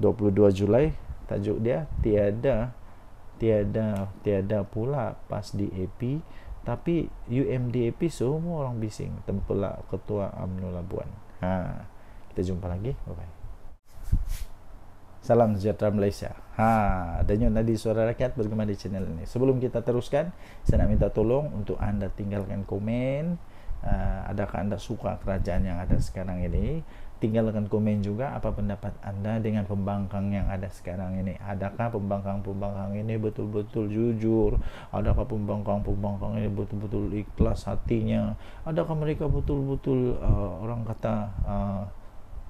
22 Julai tajuk dia tiada tiada tiada pula pas di AP tapi UMD AP semua orang bising tempelak ketua UMNO Labuan ha kita jumpa lagi bye bye Salam sejahtera Malaysia. Ha, adanya nadi suara rakyat bergema di channel ini. Sebelum kita teruskan, saya nak minta tolong untuk anda tinggalkan komen, uh, adakah Anda suka kerajaan yang ada sekarang ini? Tinggalkan komen juga apa pendapat Anda dengan pembangkang yang ada sekarang ini. Adakah pembangkang-pembangkang ini betul-betul jujur? Adakah pembangkang-pembangkang ini betul-betul ikhlas hatinya? Adakah mereka betul-betul uh, orang kata uh,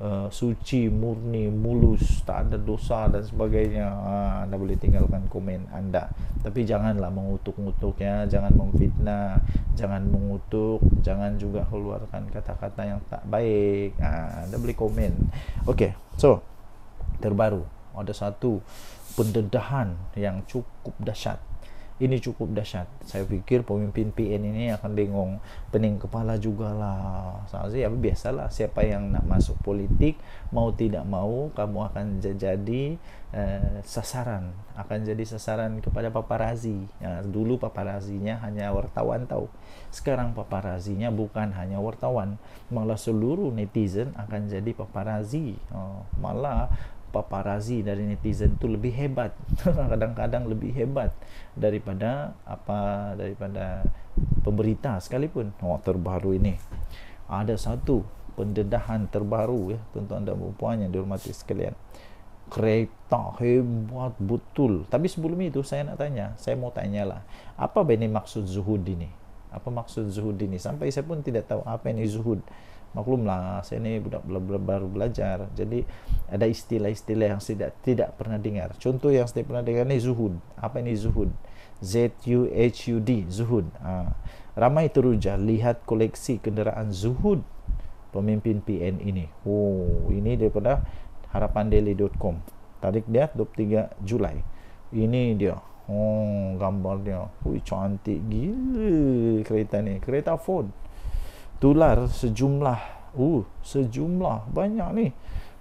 Eh, suci, murni, mulus, tak ada dosa dan sebagainya. Ha, anda boleh tinggalkan komen anda. Tapi janganlah mengutuk-ngutuk ya, jangan memfitnah, jangan mengutuk, jangan juga keluarkan kata-kata yang tak baik. Ha, anda boleh komen. Okay, so terbaru ada satu pendedahan yang cukup dahsyat ini cukup dahsyat saya fikir pemimpin PN ini akan bingung, pening kepala jugalah sama sih ya biasalah siapa yang nak masuk politik mau tidak mau kamu akan jadi eh, sasaran akan jadi sasaran kepada paparazi ya, dulu paparazinya hanya wartawan tahu sekarang paparazinya bukan hanya wartawan malah seluruh netizen akan jadi paparazi oh, malah paparazi dari netizen tu lebih hebat kadang-kadang lebih hebat daripada apa daripada pemberita sekalipun oh, terbaru ini ada satu pendedahan terbaru ya tuan-tuan dan puan yang dihormati sekalian kereta hebat betul tapi sebelum itu saya nak tanya saya mau tanyalah apa benar maksud zuhud ini apa maksud zuhud ini sampai saya pun tidak tahu apa ini zuhud maklumlah saya ni budak baru belajar jadi ada istilah-istilah yang tidak tidak pernah dengar contoh yang saya pernah dengar ni zuhud apa ini zuhud Z U H U D zuhud ha. ramai teruja lihat koleksi kenderaan zuhud pemimpin PN ini oh ini daripada harapandeli.com tarik dia 23 Julai ini dia oh gambar dia Ui, cantik gila kereta ni kereta Ford tular sejumlah uh sejumlah banyak ni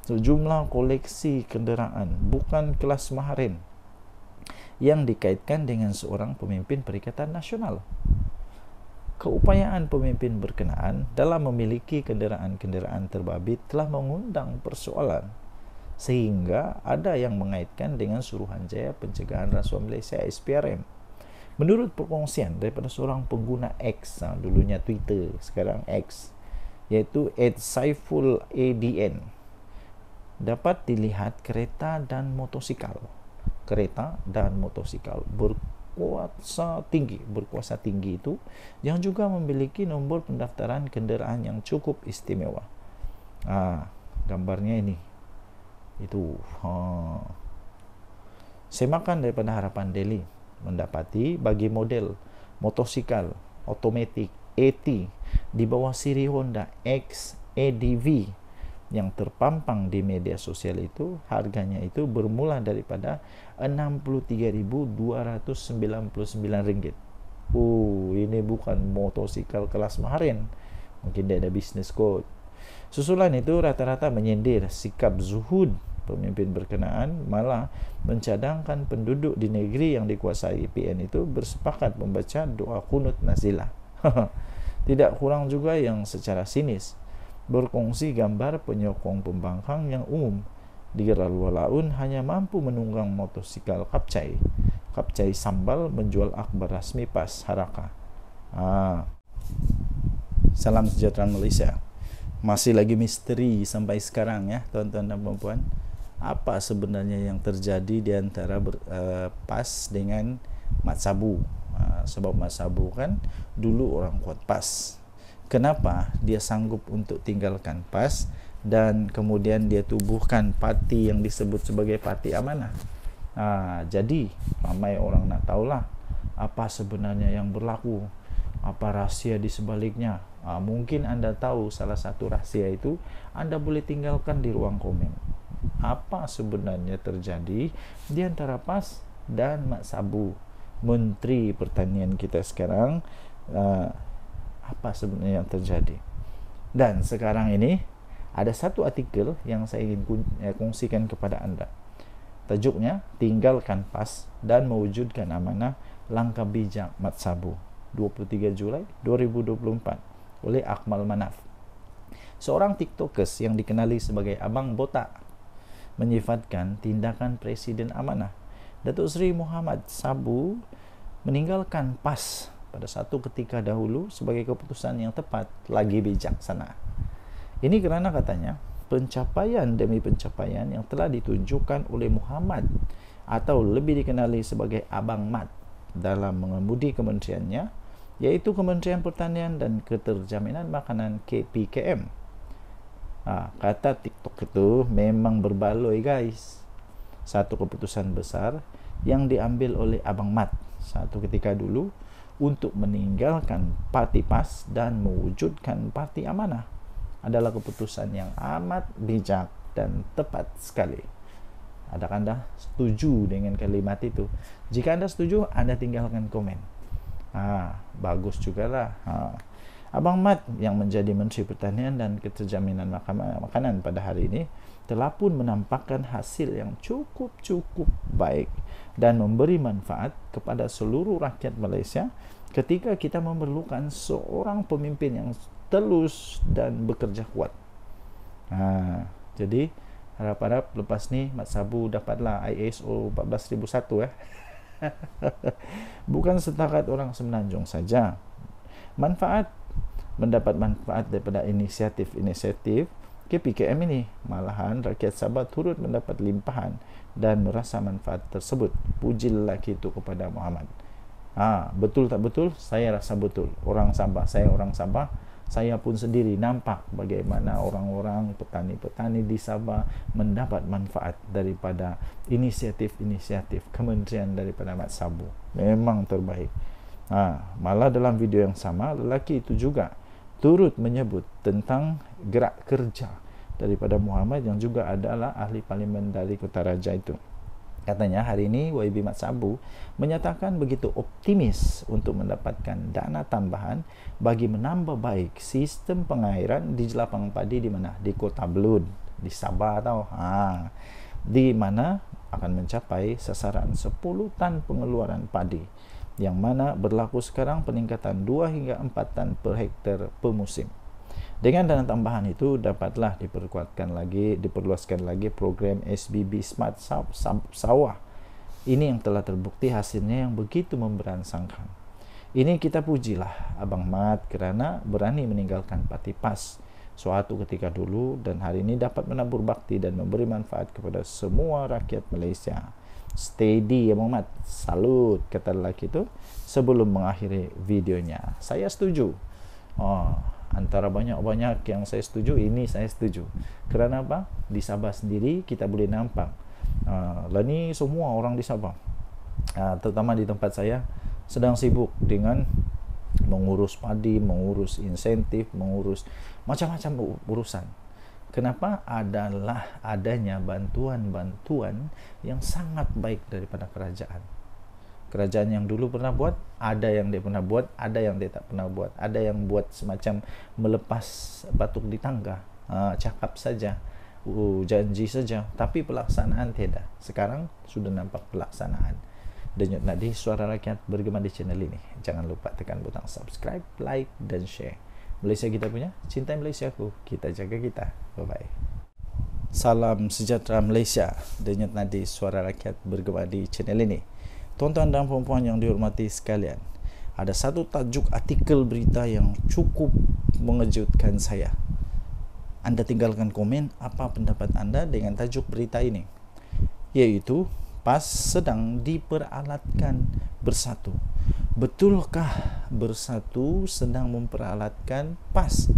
sejumlah koleksi kenderaan bukan kelas maharin yang dikaitkan dengan seorang pemimpin perikatan nasional keupayaan pemimpin berkenaan dalam memiliki kenderaan-kenderaan terbabit telah mengundang persoalan sehingga ada yang mengaitkan dengan Suruhanjaya Pencegahan Rasuah Malaysia SPRM Menurut perkongsian daripada seorang pengguna X ha, dulunya Twitter, sekarang X iaitu @saifuladn dapat dilihat kereta dan motosikal. Kereta dan motosikal berkuasa tinggi, berkuasa tinggi itu yang juga memiliki nombor pendaftaran kenderaan yang cukup istimewa. Ah, gambarnya ini. Itu ha. Semakan daripada harapan Delhi mendapati bagi model motosikal otomatik AT di bawah siri Honda X ADV yang terpampang di media sosial itu harganya itu bermula daripada 63299 ringgit. Uh, ini bukan motosikal kelas maharin. Mungkin dia ada business code. Susulan itu rata-rata menyindir sikap zuhud pemimpin berkenaan malah mencadangkan penduduk di negeri yang dikuasai PN itu bersepakat membaca doa kunut nazilah. Tidak kurang juga yang secara sinis berkongsi gambar penyokong pembangkang yang umum di Geralualaun hanya mampu menunggang motosikal kapcai. Kapcai sambal menjual akbar rasmi pas haraka. Ah. Salam sejahtera Malaysia. Masih lagi misteri sampai sekarang ya, tuan-tuan dan puan-puan. apa sebenarnya yang terjadi di antara ber, uh, PAS dengan Matsabu. Uh, sebab Matsabu kan dulu orang kuat PAS. Kenapa dia sanggup untuk tinggalkan PAS dan kemudian dia tubuhkan pati yang disebut sebagai pati amanah. Nah, jadi ramai orang nak tahulah apa sebenarnya yang berlaku, apa rahasia di sebaliknya. Nah, mungkin Anda tahu salah satu rahasia itu Anda boleh tinggalkan di ruang komen apa sebenarnya terjadi di antara PAS dan Mak Sabu Menteri Pertanian kita sekarang uh, apa sebenarnya yang terjadi dan sekarang ini ada satu artikel yang saya ingin eh, kongsikan kepada anda tajuknya tinggalkan PAS dan mewujudkan amanah langkah bijak Mat Sabu 23 Julai 2024 oleh Akmal Manaf seorang tiktokers yang dikenali sebagai Abang Botak menyifatkan tindakan Presiden Amanah. Datuk Seri Muhammad Sabu meninggalkan PAS pada satu ketika dahulu sebagai keputusan yang tepat lagi bijaksana. Ini kerana katanya pencapaian demi pencapaian yang telah ditunjukkan oleh Muhammad atau lebih dikenali sebagai Abang Mat dalam mengemudi kementeriannya iaitu Kementerian Pertanian dan Keterjaminan Makanan KPKM Nah, kata TikTok itu memang berbaloi guys. Satu keputusan besar yang diambil oleh Abang Mat satu ketika dulu untuk meninggalkan Parti pas dan mewujudkan pati amanah adalah keputusan yang amat bijak dan tepat sekali. Adakah Anda setuju dengan kalimat itu? Jika Anda setuju, Anda tinggalkan komen. Ah, bagus juga lah. Ah. Abang Mat yang menjadi Menteri Pertanian dan Keterjaminan Makanan pada hari ini telah pun menampakkan hasil yang cukup-cukup baik dan memberi manfaat kepada seluruh rakyat Malaysia ketika kita memerlukan seorang pemimpin yang telus dan bekerja kuat. Ha, jadi harap-harap lepas ni Mat Sabu dapatlah ISO 14001 ya. Bukan setakat orang semenanjung saja. Manfaat mendapat manfaat daripada inisiatif-inisiatif KPKM ini. Malahan rakyat Sabah turut mendapat limpahan dan merasa manfaat tersebut. Puji lelaki itu kepada Muhammad. Ha, betul tak betul? Saya rasa betul. Orang Sabah, saya orang Sabah, saya pun sendiri nampak bagaimana orang-orang petani-petani di Sabah mendapat manfaat daripada inisiatif-inisiatif kementerian daripada Mat Sabu. Memang terbaik. Ha, malah dalam video yang sama, lelaki itu juga turut menyebut tentang gerak kerja daripada Muhammad yang juga adalah ahli parlimen dari Kota Raja itu. Katanya hari ini YB Mat Sabu menyatakan begitu optimis untuk mendapatkan dana tambahan bagi menambah baik sistem pengairan di jelapang padi di mana? Di Kota Belud, di Sabah atau Ha. Di mana akan mencapai sasaran 10 tan pengeluaran padi yang mana berlaku sekarang peningkatan 2 hingga 4 tan per hektar per musim. Dengan dana tambahan itu dapatlah diperkuatkan lagi, diperluaskan lagi program SBB Smart Sawah. Ini yang telah terbukti hasilnya yang begitu memberansangkan. Ini kita pujilah Abang Mat kerana berani meninggalkan pati pas suatu ketika dulu dan hari ini dapat menabur bakti dan memberi manfaat kepada semua rakyat Malaysia steady ya Muhammad salut kata lelaki itu sebelum mengakhiri videonya saya setuju oh, antara banyak-banyak yang saya setuju ini saya setuju kerana apa di Sabah sendiri kita boleh nampak uh, ini lah, semua orang di Sabah uh, terutama di tempat saya sedang sibuk dengan mengurus padi, mengurus insentif, mengurus macam-macam urusan. Kenapa? Adalah adanya bantuan-bantuan yang sangat baik daripada kerajaan. Kerajaan yang dulu pernah buat, ada yang dia pernah buat, ada yang dia tak pernah buat. Ada yang buat semacam melepas batuk di tangga, uh, cakap saja, uh, janji saja. Tapi pelaksanaan tidak. Sekarang sudah nampak pelaksanaan. Denyut Nadi, Suara Rakyat bergema di channel ini. Jangan lupa tekan butang subscribe, like, dan share. Malaysia kita punya. Cintai Malaysia aku. Kita jaga kita. Bye-bye. Salam sejahtera Malaysia. Denyut nadi suara rakyat bergema di channel ini. Tuan-tuan dan puan-puan yang dihormati sekalian. Ada satu tajuk artikel berita yang cukup mengejutkan saya. Anda tinggalkan komen apa pendapat anda dengan tajuk berita ini. Yaitu PAS sedang diperalatkan bersatu. Betulkah bersatu sedang memperalatkan pas?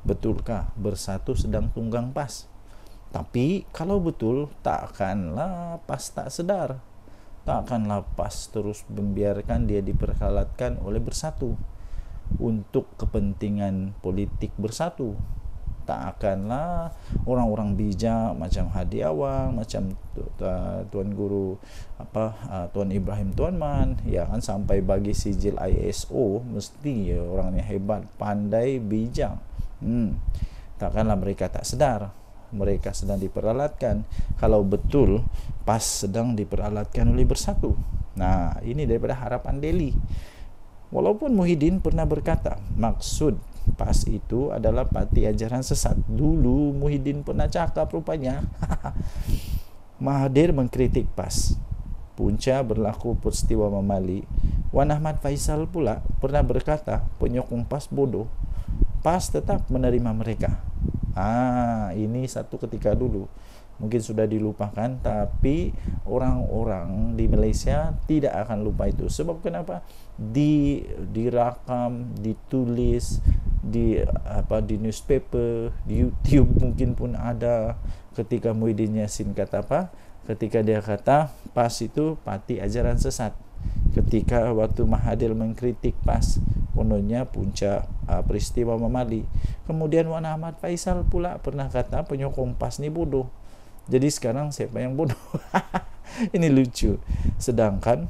Betulkah bersatu sedang tunggang pas? Tapi kalau betul takkanlah pas tak sedar Takkanlah pas terus membiarkan dia diperalatkan oleh bersatu Untuk kepentingan politik bersatu tak akanlah orang-orang bijak macam Hadi Awang, macam ah, Tuan Guru apa ah, Tuan Ibrahim Tuan Man ya kan sampai bagi sijil ISO mesti ya orang ni hebat, pandai, bijak. Hmm. Takkanlah mereka tak sedar mereka sedang diperalatkan kalau betul pas sedang diperalatkan oleh bersatu. Nah, ini daripada harapan Delhi. Walaupun Muhyiddin pernah berkata, maksud PAS itu adalah parti ajaran sesat. Dulu Muhyiddin pernah cakap rupanya. Mahathir mengkritik PAS. Punca berlaku peristiwa memali. Wan Ahmad Faisal pula pernah berkata penyokong PAS bodoh. PAS tetap menerima mereka. Ah, ini satu ketika dulu mungkin sudah dilupakan tapi orang-orang di Malaysia tidak akan lupa itu sebab kenapa di dirakam ditulis di apa di newspaper di YouTube mungkin pun ada ketika Muhyiddin Yassin kata apa ketika dia kata pas itu pati ajaran sesat ketika waktu Mahadil mengkritik pas kononnya puncak uh, peristiwa memali kemudian Wan Ahmad Faisal pula pernah kata penyokong pas ni bodoh jadi sekarang siapa yang bodoh? Ini lucu. Sedangkan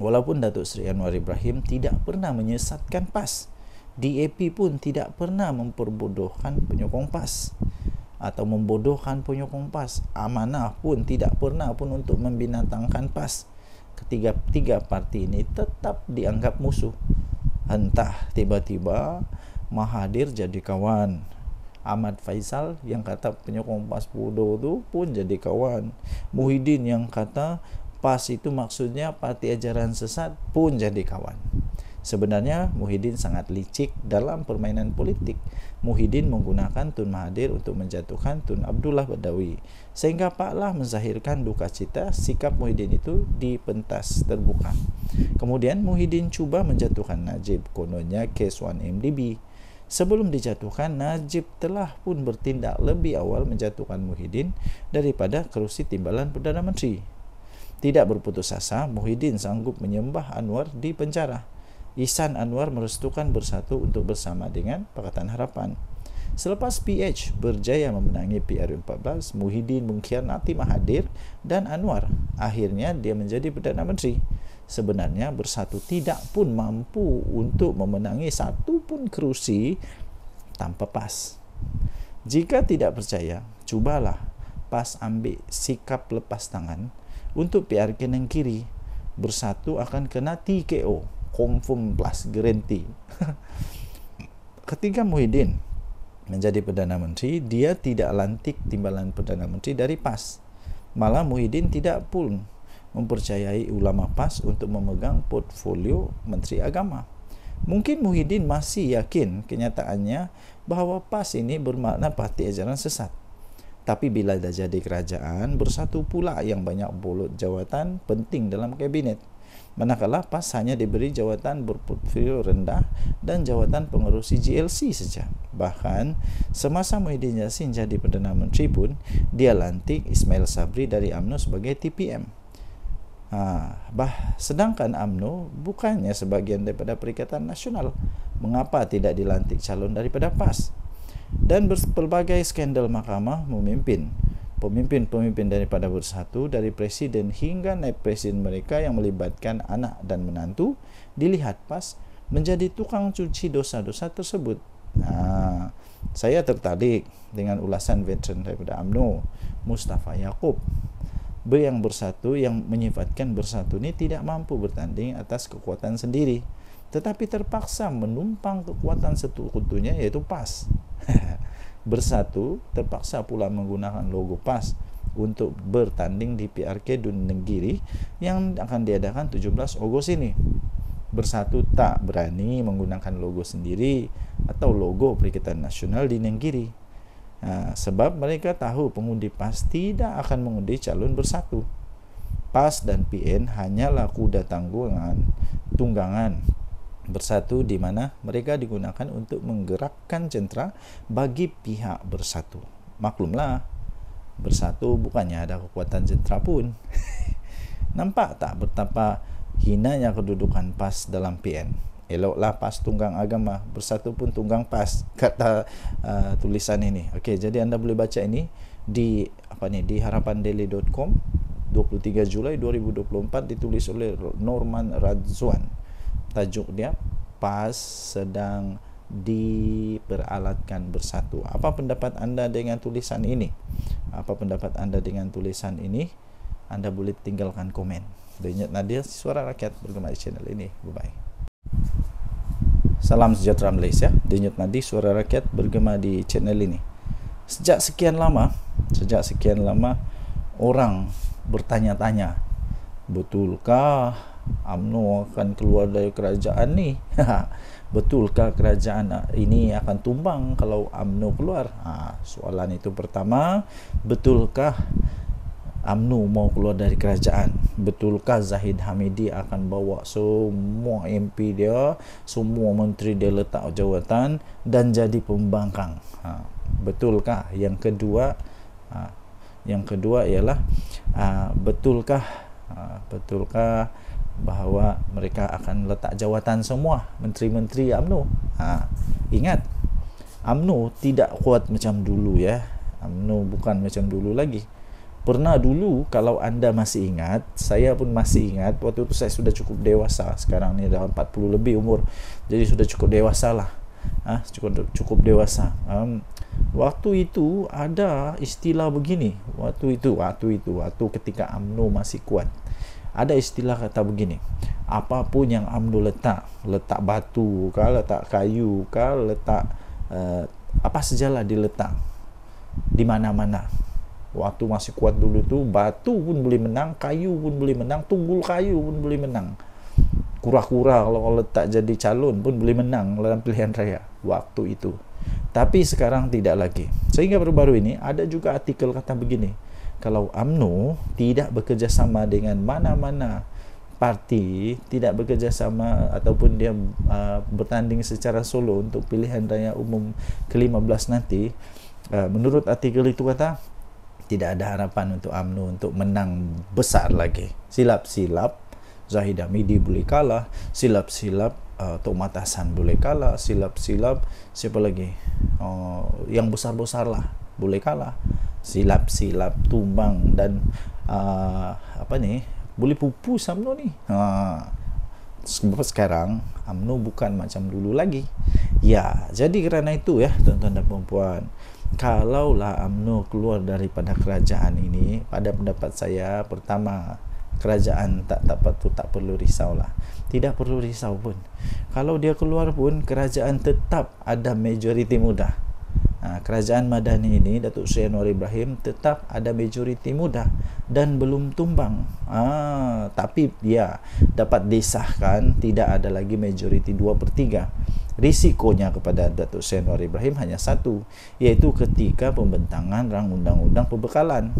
walaupun Datuk Seri Anwar Ibrahim tidak pernah menyesatkan PAS, DAP pun tidak pernah memperbodohkan penyokong PAS atau membodohkan penyokong PAS. Amanah pun tidak pernah pun untuk membinatangkan PAS. Ketiga-tiga parti ini tetap dianggap musuh. Entah tiba-tiba Mahathir jadi kawan Ahmad Faisal yang kata penyokong PAS Pudo tu pun jadi kawan. Muhyiddin yang kata PAS itu maksudnya parti ajaran sesat pun jadi kawan. Sebenarnya Muhyiddin sangat licik dalam permainan politik. Muhyiddin menggunakan Tun Mahathir untuk menjatuhkan Tun Abdullah Badawi. Sehingga Pak Lah menzahirkan duka cita sikap Muhyiddin itu di pentas terbuka. Kemudian Muhyiddin cuba menjatuhkan Najib kononnya case 1 MDB sebelum dijatuhkan Najib telah pun bertindak lebih awal menjatuhkan Muhyiddin daripada kerusi timbalan Perdana Menteri tidak berputus asa Muhyiddin sanggup menyembah Anwar di penjara Isan Anwar merestukan bersatu untuk bersama dengan Pakatan Harapan Selepas PH berjaya memenangi PRU14, Muhyiddin mungkin nanti mahadir dan Anwar. Akhirnya dia menjadi Perdana Menteri. sebenarnya bersatu tidak pun mampu untuk memenangi satu pun kerusi tanpa PAS. Jika tidak percaya, cobalah PAS ambil sikap lepas tangan untuk PR kanan kiri. Bersatu akan kena TKO, confirm plus guarantee. Ketika Muhyiddin menjadi Perdana Menteri, dia tidak lantik timbalan Perdana Menteri dari PAS. Malah Muhyiddin tidak pun mempercayai ulama PAS untuk memegang portfolio Menteri Agama. Mungkin Muhyiddin masih yakin kenyataannya bahawa PAS ini bermakna parti ajaran sesat. Tapi bila dah jadi kerajaan, bersatu pula yang banyak bolot jawatan penting dalam kabinet. Manakala PAS hanya diberi jawatan berportfolio rendah dan jawatan pengerusi GLC saja. Bahkan semasa Muhyiddin Yassin jadi Perdana Menteri pun, dia lantik Ismail Sabri dari UMNO sebagai TPM. Ha, bah, sedangkan AMNO bukannya sebagian daripada Perikatan Nasional. Mengapa tidak dilantik calon daripada PAS? Dan berbagai skandal mahkamah memimpin. Pemimpin-pemimpin daripada Bersatu, dari Presiden hingga naib Presiden mereka yang melibatkan anak dan menantu, dilihat PAS menjadi tukang cuci dosa-dosa tersebut. Nah, ha, saya tertarik dengan ulasan veteran daripada AMNO, Mustafa Yaakob. B yang bersatu yang menyifatkan bersatu ini tidak mampu bertanding atas kekuatan sendiri tetapi terpaksa menumpang kekuatan sekutunya yaitu PAS. bersatu terpaksa pula menggunakan logo PAS untuk bertanding di PRK Negeri yang akan diadakan 17 Agustus ini. Bersatu tak berani menggunakan logo sendiri atau logo Perikatan Nasional di Nenggiri Ha, sebab mereka tahu pengundi PAS tidak akan mengundi calon bersatu. PAS dan PN hanyalah kuda tanggungan tunggangan bersatu di mana mereka digunakan untuk menggerakkan centra bagi pihak bersatu. Maklumlah bersatu bukannya ada kekuatan centra pun. Nampak tak betapa hinanya kedudukan PAS dalam PN? eloklah pas tunggang agama bersatu pun tunggang pas kata uh, tulisan ini Okay, jadi anda boleh baca ini di apa ni di harapandaily.com 23 Julai 2024 ditulis oleh Norman Radzuan tajuk dia pas sedang diperalatkan bersatu apa pendapat anda dengan tulisan ini apa pendapat anda dengan tulisan ini anda boleh tinggalkan komen Dengan Nadia Suara Rakyat Bergema di channel ini. Bye-bye. Salam sejahtera Malaysia. Denyut nadi suara rakyat bergema di channel ini. Sejak sekian lama, sejak sekian lama orang bertanya-tanya, betulkah UMNO akan keluar dari kerajaan ni? betulkah kerajaan ini akan tumbang kalau UMNO keluar? Ha, soalan itu pertama, betulkah UMNO mau keluar dari kerajaan betulkah Zahid Hamidi akan bawa semua MP dia semua menteri dia letak jawatan dan jadi pembangkang ha, betulkah yang kedua ha, yang kedua ialah ha, betulkah ha, betulkah bahawa mereka akan letak jawatan semua menteri-menteri UMNO ha, ingat UMNO tidak kuat macam dulu ya UMNO bukan macam dulu lagi Pernah dulu kalau anda masih ingat, saya pun masih ingat waktu itu saya sudah cukup dewasa. Sekarang ni dah 40 lebih umur. Jadi sudah cukup dewasa lah. Ah, ha, cukup cukup dewasa. Um, waktu itu ada istilah begini. Waktu itu, waktu itu, waktu ketika UMNO masih kuat. Ada istilah kata begini. Apapun yang UMNO letak, letak batu, ke, letak kayu, ke, letak uh, apa sejalah diletak di mana-mana waktu masih kuat dulu itu batu pun boleh menang kayu pun boleh menang tunggul kayu pun boleh menang kura-kura kalau letak jadi calon pun boleh menang dalam pilihan raya waktu itu tapi sekarang tidak lagi sehingga baru-baru ini ada juga artikel kata begini kalau AMNO tidak bekerjasama dengan mana-mana parti tidak bekerjasama ataupun dia uh, bertanding secara solo untuk pilihan raya umum ke-15 nanti uh, menurut artikel itu kata tidak ada harapan untuk UMNO untuk menang besar lagi. Silap-silap Zahid Hamidi boleh kalah, silap-silap uh, Tok Matasan boleh kalah, silap-silap siapa lagi? Uh, yang besar-besar lah boleh kalah. Silap-silap tumbang dan uh, apa ni? Boleh pupus UMNO ni. Ha. Sebab sekarang UMNO bukan macam dulu lagi. Ya, jadi kerana itu ya tuan-tuan dan puan-puan kalaulah UMNO keluar daripada kerajaan ini pada pendapat saya pertama kerajaan tak dapat tu tak perlu risaulah tidak perlu risau pun kalau dia keluar pun kerajaan tetap ada majoriti muda ha, kerajaan madani ini Datuk Seri Anwar Ibrahim tetap ada majoriti muda dan belum tumbang ha, tapi dia dapat disahkan tidak ada lagi majoriti dua pertiga risikonya kepada Datuk Seri Ibrahim hanya satu yaitu ketika pembentangan rang undang-undang pembekalan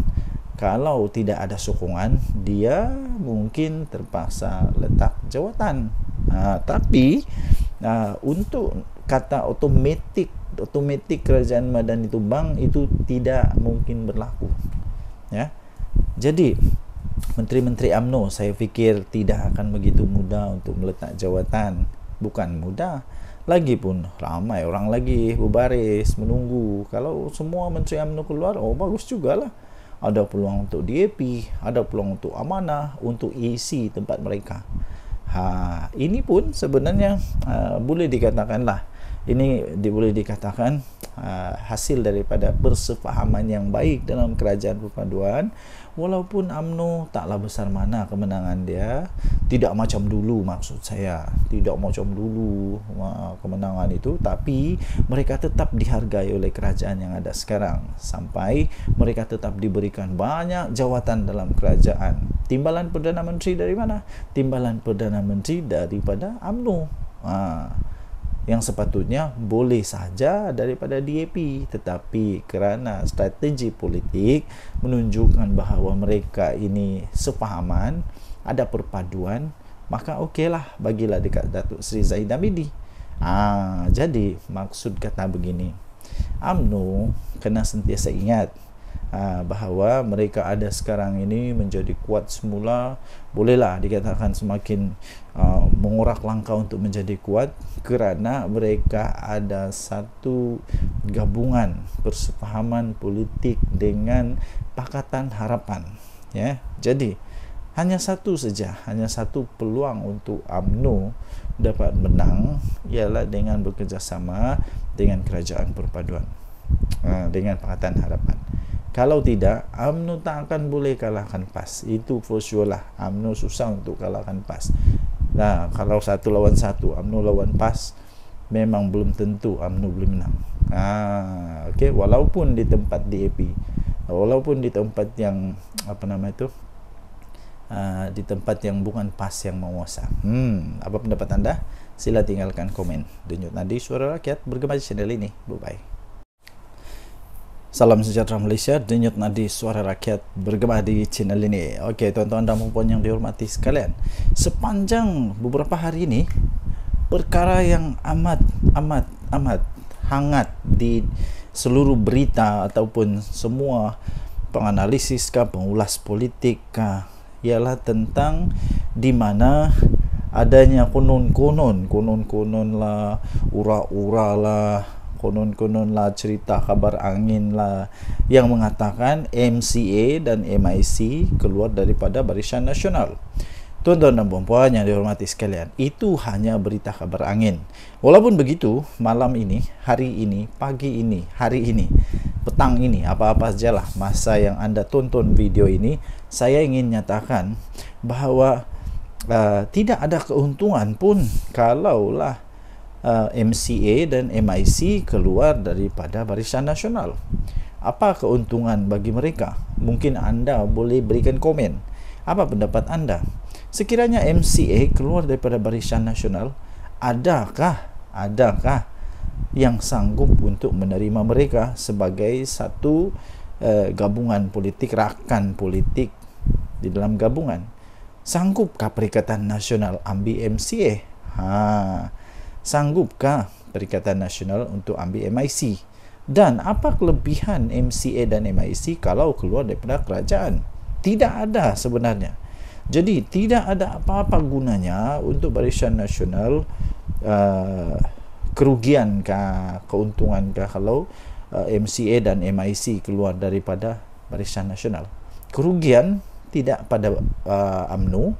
kalau tidak ada sokongan dia mungkin terpaksa letak jawatan ha, tapi ha, untuk kata otomatik otomatik kerajaan madani bang itu tidak mungkin berlaku ya jadi menteri-menteri AMNO saya fikir tidak akan begitu mudah untuk meletak jawatan bukan mudah lagi pun ramai orang lagi berbaris menunggu kalau semua menteri UMNO keluar oh bagus jugalah ada peluang untuk DAP ada peluang untuk amanah untuk isi e tempat mereka ha, ini pun sebenarnya uh, boleh dikatakanlah ini di, boleh dikatakan uh, hasil daripada persefahaman yang baik dalam kerajaan perpaduan walaupun UMNO taklah besar mana kemenangan dia tidak macam dulu maksud saya tidak macam dulu kemenangan itu tapi mereka tetap dihargai oleh kerajaan yang ada sekarang sampai mereka tetap diberikan banyak jawatan dalam kerajaan timbalan Perdana Menteri dari mana? timbalan Perdana Menteri daripada UMNO Ah, yang sepatutnya boleh saja daripada DAP tetapi kerana strategi politik menunjukkan bahawa mereka ini sepahaman ada perpaduan maka okeylah bagilah dekat Datuk Seri Zaid Abidi ah ha, jadi maksud kata begini AMNO kena sentiasa ingat ha, bahawa mereka ada sekarang ini menjadi kuat semula bolehlah dikatakan semakin uh, mengurak langkah untuk menjadi kuat kerana mereka ada satu gabungan persefahaman politik dengan pakatan harapan ya jadi hanya satu saja hanya satu peluang untuk AMNO dapat menang ialah dengan bekerjasama dengan kerajaan perpaduan ha, dengan pakatan harapan kalau tidak, UMNO tak akan boleh kalahkan PAS. Itu for sure lah. UMNO susah untuk kalahkan PAS. Nah, kalau satu lawan satu, UMNO lawan PAS, memang belum tentu UMNO boleh menang. Ah, okay. Walaupun di tempat DAP, walaupun di tempat yang, apa nama itu, Uh, di tempat yang bukan pas yang menguasa. Hmm, apa pendapat anda? Sila tinggalkan komen. Denyut nanti suara rakyat bergema di channel ini. Bye bye. Salam sejahtera Malaysia, denyut nadi suara rakyat bergema di channel ini. Okey, tuan-tuan dan puan yang dihormati sekalian. Sepanjang beberapa hari ini, perkara yang amat amat amat hangat di seluruh berita ataupun semua penganalisis ke pengulas politik ke ialah tentang di mana adanya konon-konon konon-konon lah ura-ura lah konon-konon lah cerita kabar angin lah yang mengatakan MCA dan MIC keluar daripada Barisan Nasional. Tuan-tuan dan puan-puan yang dihormati sekalian, itu hanya berita kabar angin. Walaupun begitu, malam ini, hari ini, pagi ini, hari ini, petang ini, apa-apa sajalah masa yang anda tonton video ini, saya ingin nyatakan bahawa uh, tidak ada keuntungan pun kalaulah Uh, MCA dan MIC keluar daripada Barisan Nasional. Apa keuntungan bagi mereka? Mungkin anda boleh berikan komen. Apa pendapat anda? Sekiranya MCA keluar daripada Barisan Nasional, adakah adakah yang sanggup untuk menerima mereka sebagai satu uh, gabungan politik rakan politik di dalam gabungan? Sanggupkah Perikatan Nasional ambil MCA? Ha sanggupkah Perikatan Nasional untuk ambil MIC? Dan apa kelebihan MCA dan MIC kalau keluar daripada kerajaan? Tidak ada sebenarnya. Jadi tidak ada apa-apa gunanya untuk Barisan Nasional uh, kerugian ke keuntungan ke kalau uh, MCA dan MIC keluar daripada Barisan Nasional. Kerugian tidak pada uh, AMNU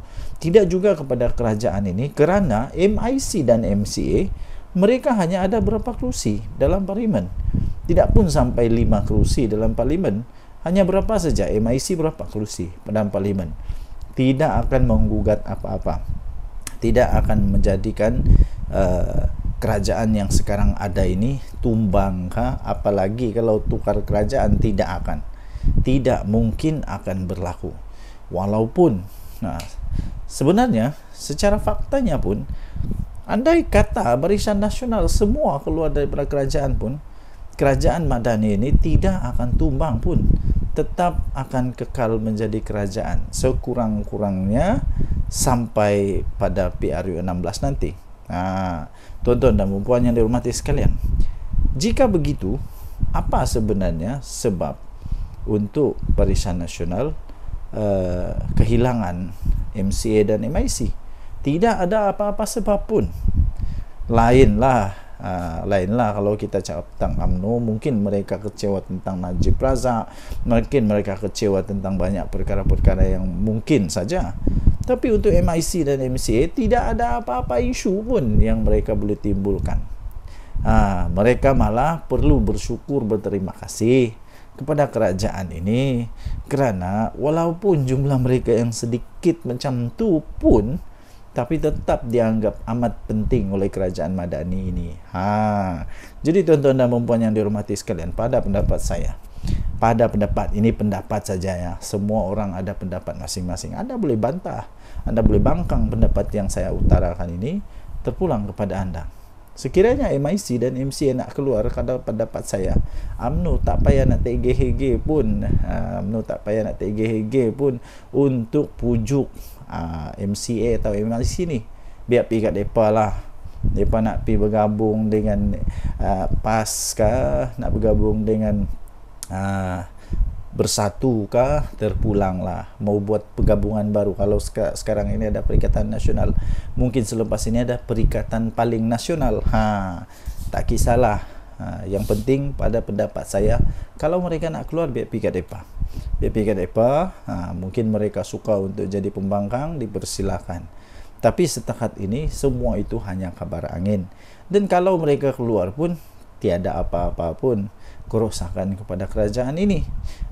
tidak juga kepada kerajaan ini kerana MIC dan MCA mereka hanya ada berapa kerusi dalam parlimen tidak pun sampai lima kerusi dalam parlimen hanya berapa saja MIC berapa kerusi dalam parlimen tidak akan menggugat apa-apa tidak akan menjadikan uh, kerajaan yang sekarang ada ini tumbang ha? apalagi kalau tukar kerajaan tidak akan tidak mungkin akan berlaku walaupun nah, sebenarnya secara faktanya pun andai kata barisan nasional semua keluar daripada kerajaan pun kerajaan madani ini tidak akan tumbang pun tetap akan kekal menjadi kerajaan sekurang-kurangnya sampai pada PRU 16 nanti ha, tuan-tuan dan perempuan yang dihormati sekalian jika begitu apa sebenarnya sebab untuk barisan nasional uh, kehilangan MCA dan MIC tidak ada apa-apa sebab pun lainlah uh, lainlah kalau kita cakap tentang AMNO mungkin mereka kecewa tentang Najib Razak mungkin mereka kecewa tentang banyak perkara-perkara yang mungkin saja tapi untuk MIC dan MCA tidak ada apa-apa isu pun yang mereka boleh timbulkan uh, mereka malah perlu bersyukur berterima kasih kepada kerajaan ini kerana walaupun jumlah mereka yang sedikit macam tu pun tapi tetap dianggap amat penting oleh kerajaan Madani ini. Ha. Jadi tuan-tuan dan puan yang dihormati sekalian, pada pendapat saya, pada pendapat ini pendapat saja ya. Semua orang ada pendapat masing-masing. Anda boleh bantah, anda boleh bangkang pendapat yang saya utarakan ini terpulang kepada anda. Sekiranya MIC dan MCA nak keluar kalau pendapat saya UMNO tak payah nak tege-hege pun UMNO ha, tak payah nak tege-hege pun Untuk pujuk uh, ha, MCA atau MIC ni Biar pergi kat mereka lah Mereka nak pergi bergabung dengan uh, PAS kah Nak bergabung dengan uh, bersatu kah terpulang mau buat pergabungan baru kalau sekarang ini ada perikatan nasional mungkin selepas ini ada perikatan paling nasional ha tak kisahlah ha, yang penting pada pendapat saya kalau mereka nak keluar biar pergi ke depa biar pergi depa ha, mungkin mereka suka untuk jadi pembangkang dipersilakan tapi setakat ini semua itu hanya kabar angin dan kalau mereka keluar pun tiada apa-apa pun kerosakan kepada kerajaan ini.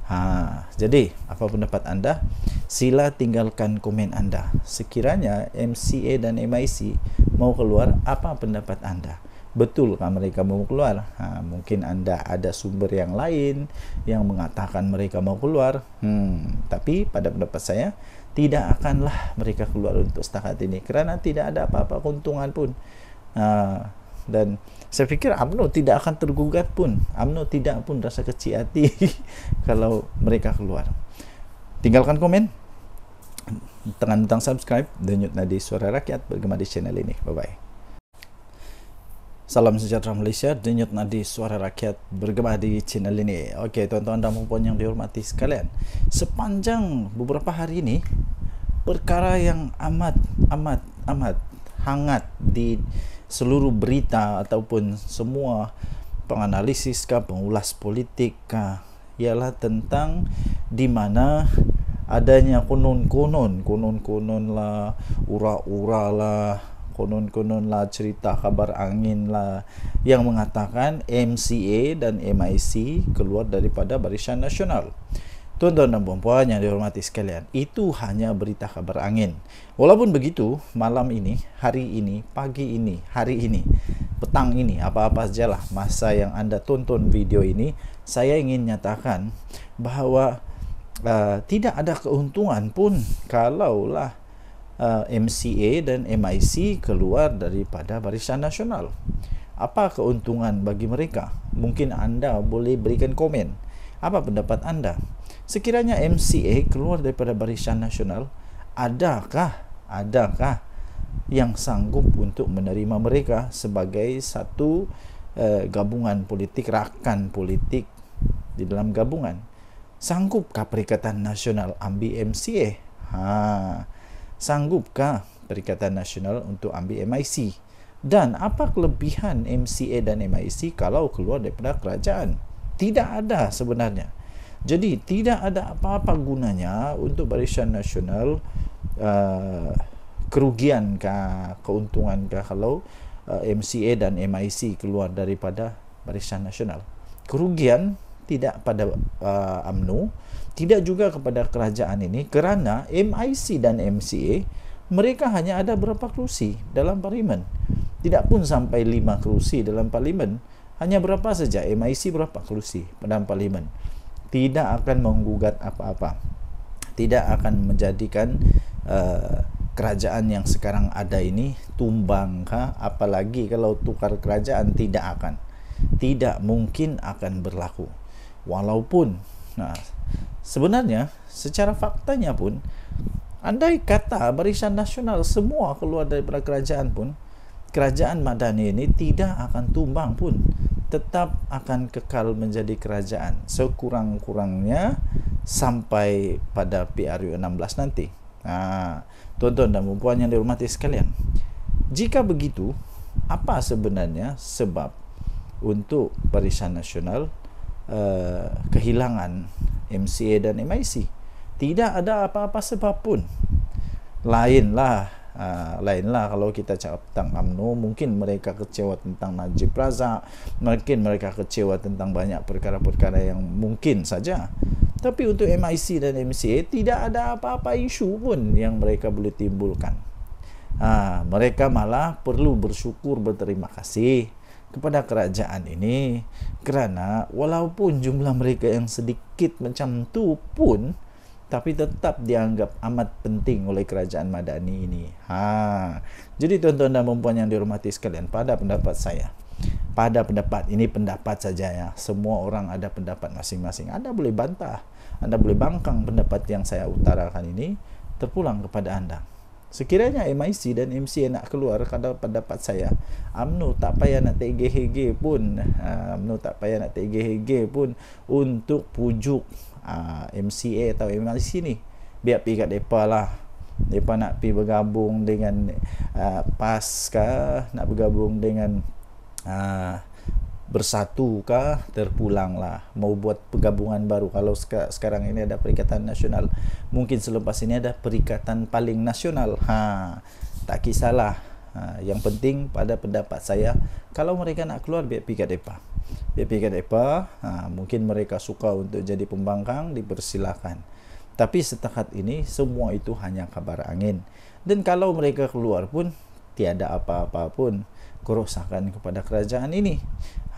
Ha, jadi apa pendapat anda? Sila tinggalkan komen anda. Sekiranya MCA dan MIC mau keluar, apa pendapat anda? Betul kan mereka mau keluar? Ha, mungkin anda ada sumber yang lain yang mengatakan mereka mau keluar. Hmm, tapi pada pendapat saya tidak akanlah mereka keluar untuk setakat ini kerana tidak ada apa-apa keuntungan pun. Uh, dan saya fikir UMNO tidak akan tergugat pun UMNO tidak pun rasa kecil hati kalau mereka keluar tinggalkan komen tangan tentang subscribe denyut nadi suara rakyat bergema di channel ini bye bye Salam sejahtera Malaysia, denyut nadi suara rakyat bergema di channel ini. Okey, tuan-tuan dan puan puan yang dihormati sekalian. Sepanjang beberapa hari ini, perkara yang amat amat amat hangat di seluruh berita ataupun semua penganalisis kah, pengulas politik kah, ialah tentang di mana adanya konon-konon, konon-konon lah, ura-ura lah, konon-konon lah cerita kabar angin lah yang mengatakan MCA dan MIC keluar daripada barisan nasional. Tuan-tuan dan puan-puan yang dihormati sekalian, itu hanya berita kabar angin. Walaupun begitu, malam ini, hari ini, pagi ini, hari ini, petang ini, apa-apa sajalah masa yang anda tonton video ini, saya ingin nyatakan bahawa uh, tidak ada keuntungan pun kalaulah uh, MCA dan MIC keluar daripada barisan nasional. Apa keuntungan bagi mereka? Mungkin anda boleh berikan komen. Apa pendapat anda? sekiranya MCA keluar daripada barisan nasional adakah adakah yang sanggup untuk menerima mereka sebagai satu uh, gabungan politik rakan politik di dalam gabungan sanggupkah perikatan nasional ambil MCA ha sanggupkah perikatan nasional untuk ambil MIC dan apa kelebihan MCA dan MIC kalau keluar daripada kerajaan tidak ada sebenarnya. Jadi tidak ada apa-apa gunanya untuk Barisan Nasional uh, kerugian ke keuntungan ke kalau uh, MCA dan MIC keluar daripada Barisan Nasional. Kerugian tidak pada uh, AMNU, tidak juga kepada kerajaan ini kerana MIC dan MCA mereka hanya ada berapa kerusi dalam parlimen. Tidak pun sampai lima kerusi dalam parlimen. Hanya berapa saja MIC berapa kerusi dalam parlimen tidak akan menggugat apa-apa tidak akan menjadikan uh, kerajaan yang sekarang ada ini tumbang kah? apalagi kalau tukar kerajaan tidak akan tidak mungkin akan berlaku walaupun nah sebenarnya secara faktanya pun andai kata barisan nasional semua keluar daripada kerajaan pun kerajaan Madani ini tidak akan tumbang pun tetap akan kekal menjadi kerajaan sekurang-kurangnya sampai pada PRU 16 nanti. Ha, tuan-tuan dan puan yang dihormati sekalian. Jika begitu, apa sebenarnya sebab untuk Barisan Nasional uh, kehilangan MCA dan MIC? Tidak ada apa-apa sebab pun. Lainlah Ha, lainlah kalau kita cakap tentang UMNO mungkin mereka kecewa tentang Najib Razak mungkin mereka kecewa tentang banyak perkara-perkara yang mungkin saja tapi untuk MIC dan MCA tidak ada apa-apa isu pun yang mereka boleh timbulkan ha, mereka malah perlu bersyukur berterima kasih kepada kerajaan ini kerana walaupun jumlah mereka yang sedikit macam tu pun tapi tetap dianggap amat penting oleh kerajaan madani ini. Ha. Jadi tuan-tuan dan puan-puan yang dihormati sekalian, pada pendapat saya, pada pendapat ini pendapat saja ya. Semua orang ada pendapat masing-masing. Anda boleh bantah, anda boleh bangkang pendapat yang saya utarakan ini terpulang kepada anda. Sekiranya MIC dan MC nak keluar pada pendapat saya, Amnu tak payah nak TGHG pun, Amnu ha, tak payah nak TGHG pun untuk pujuk uh, ah, MCA atau MRC ni biar pergi kat depa lah depa nak pergi bergabung dengan uh, PAS kah nak bergabung dengan uh, bersatu kah terpulang lah mau buat pergabungan baru kalau seka, sekarang ini ada perikatan nasional mungkin selepas ini ada perikatan paling nasional ha tak kisahlah ha, yang penting pada pendapat saya kalau mereka nak keluar biar pergi kat depa biar pergi kat depa ha, mungkin mereka suka untuk jadi pembangkang dipersilakan tapi setakat ini semua itu hanya kabar angin dan kalau mereka keluar pun tiada apa-apa pun kerosakan kepada kerajaan ini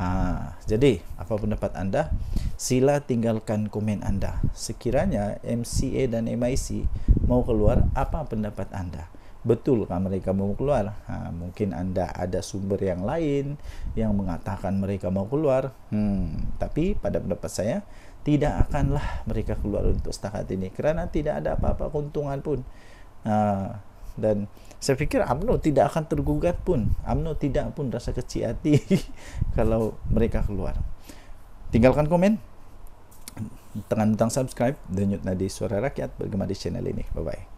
ha, jadi apa pendapat anda sila tinggalkan komen anda sekiranya MCA dan MIC mau keluar apa pendapat anda betulkah mereka mau keluar? Nah, mungkin Anda ada sumber yang lain yang mengatakan mereka mau keluar. Hmm, tapi pada pendapat saya tidak akanlah mereka keluar untuk setakat ini karena tidak ada apa-apa keuntungan pun. dan saya pikir AMNO tidak akan tergugat pun. AMNO tidak pun rasa kecil hati kalau mereka keluar. Tinggalkan komen. Tangan tentang subscribe. Denyut nadi suara rakyat bergema di channel ini. Bye-bye.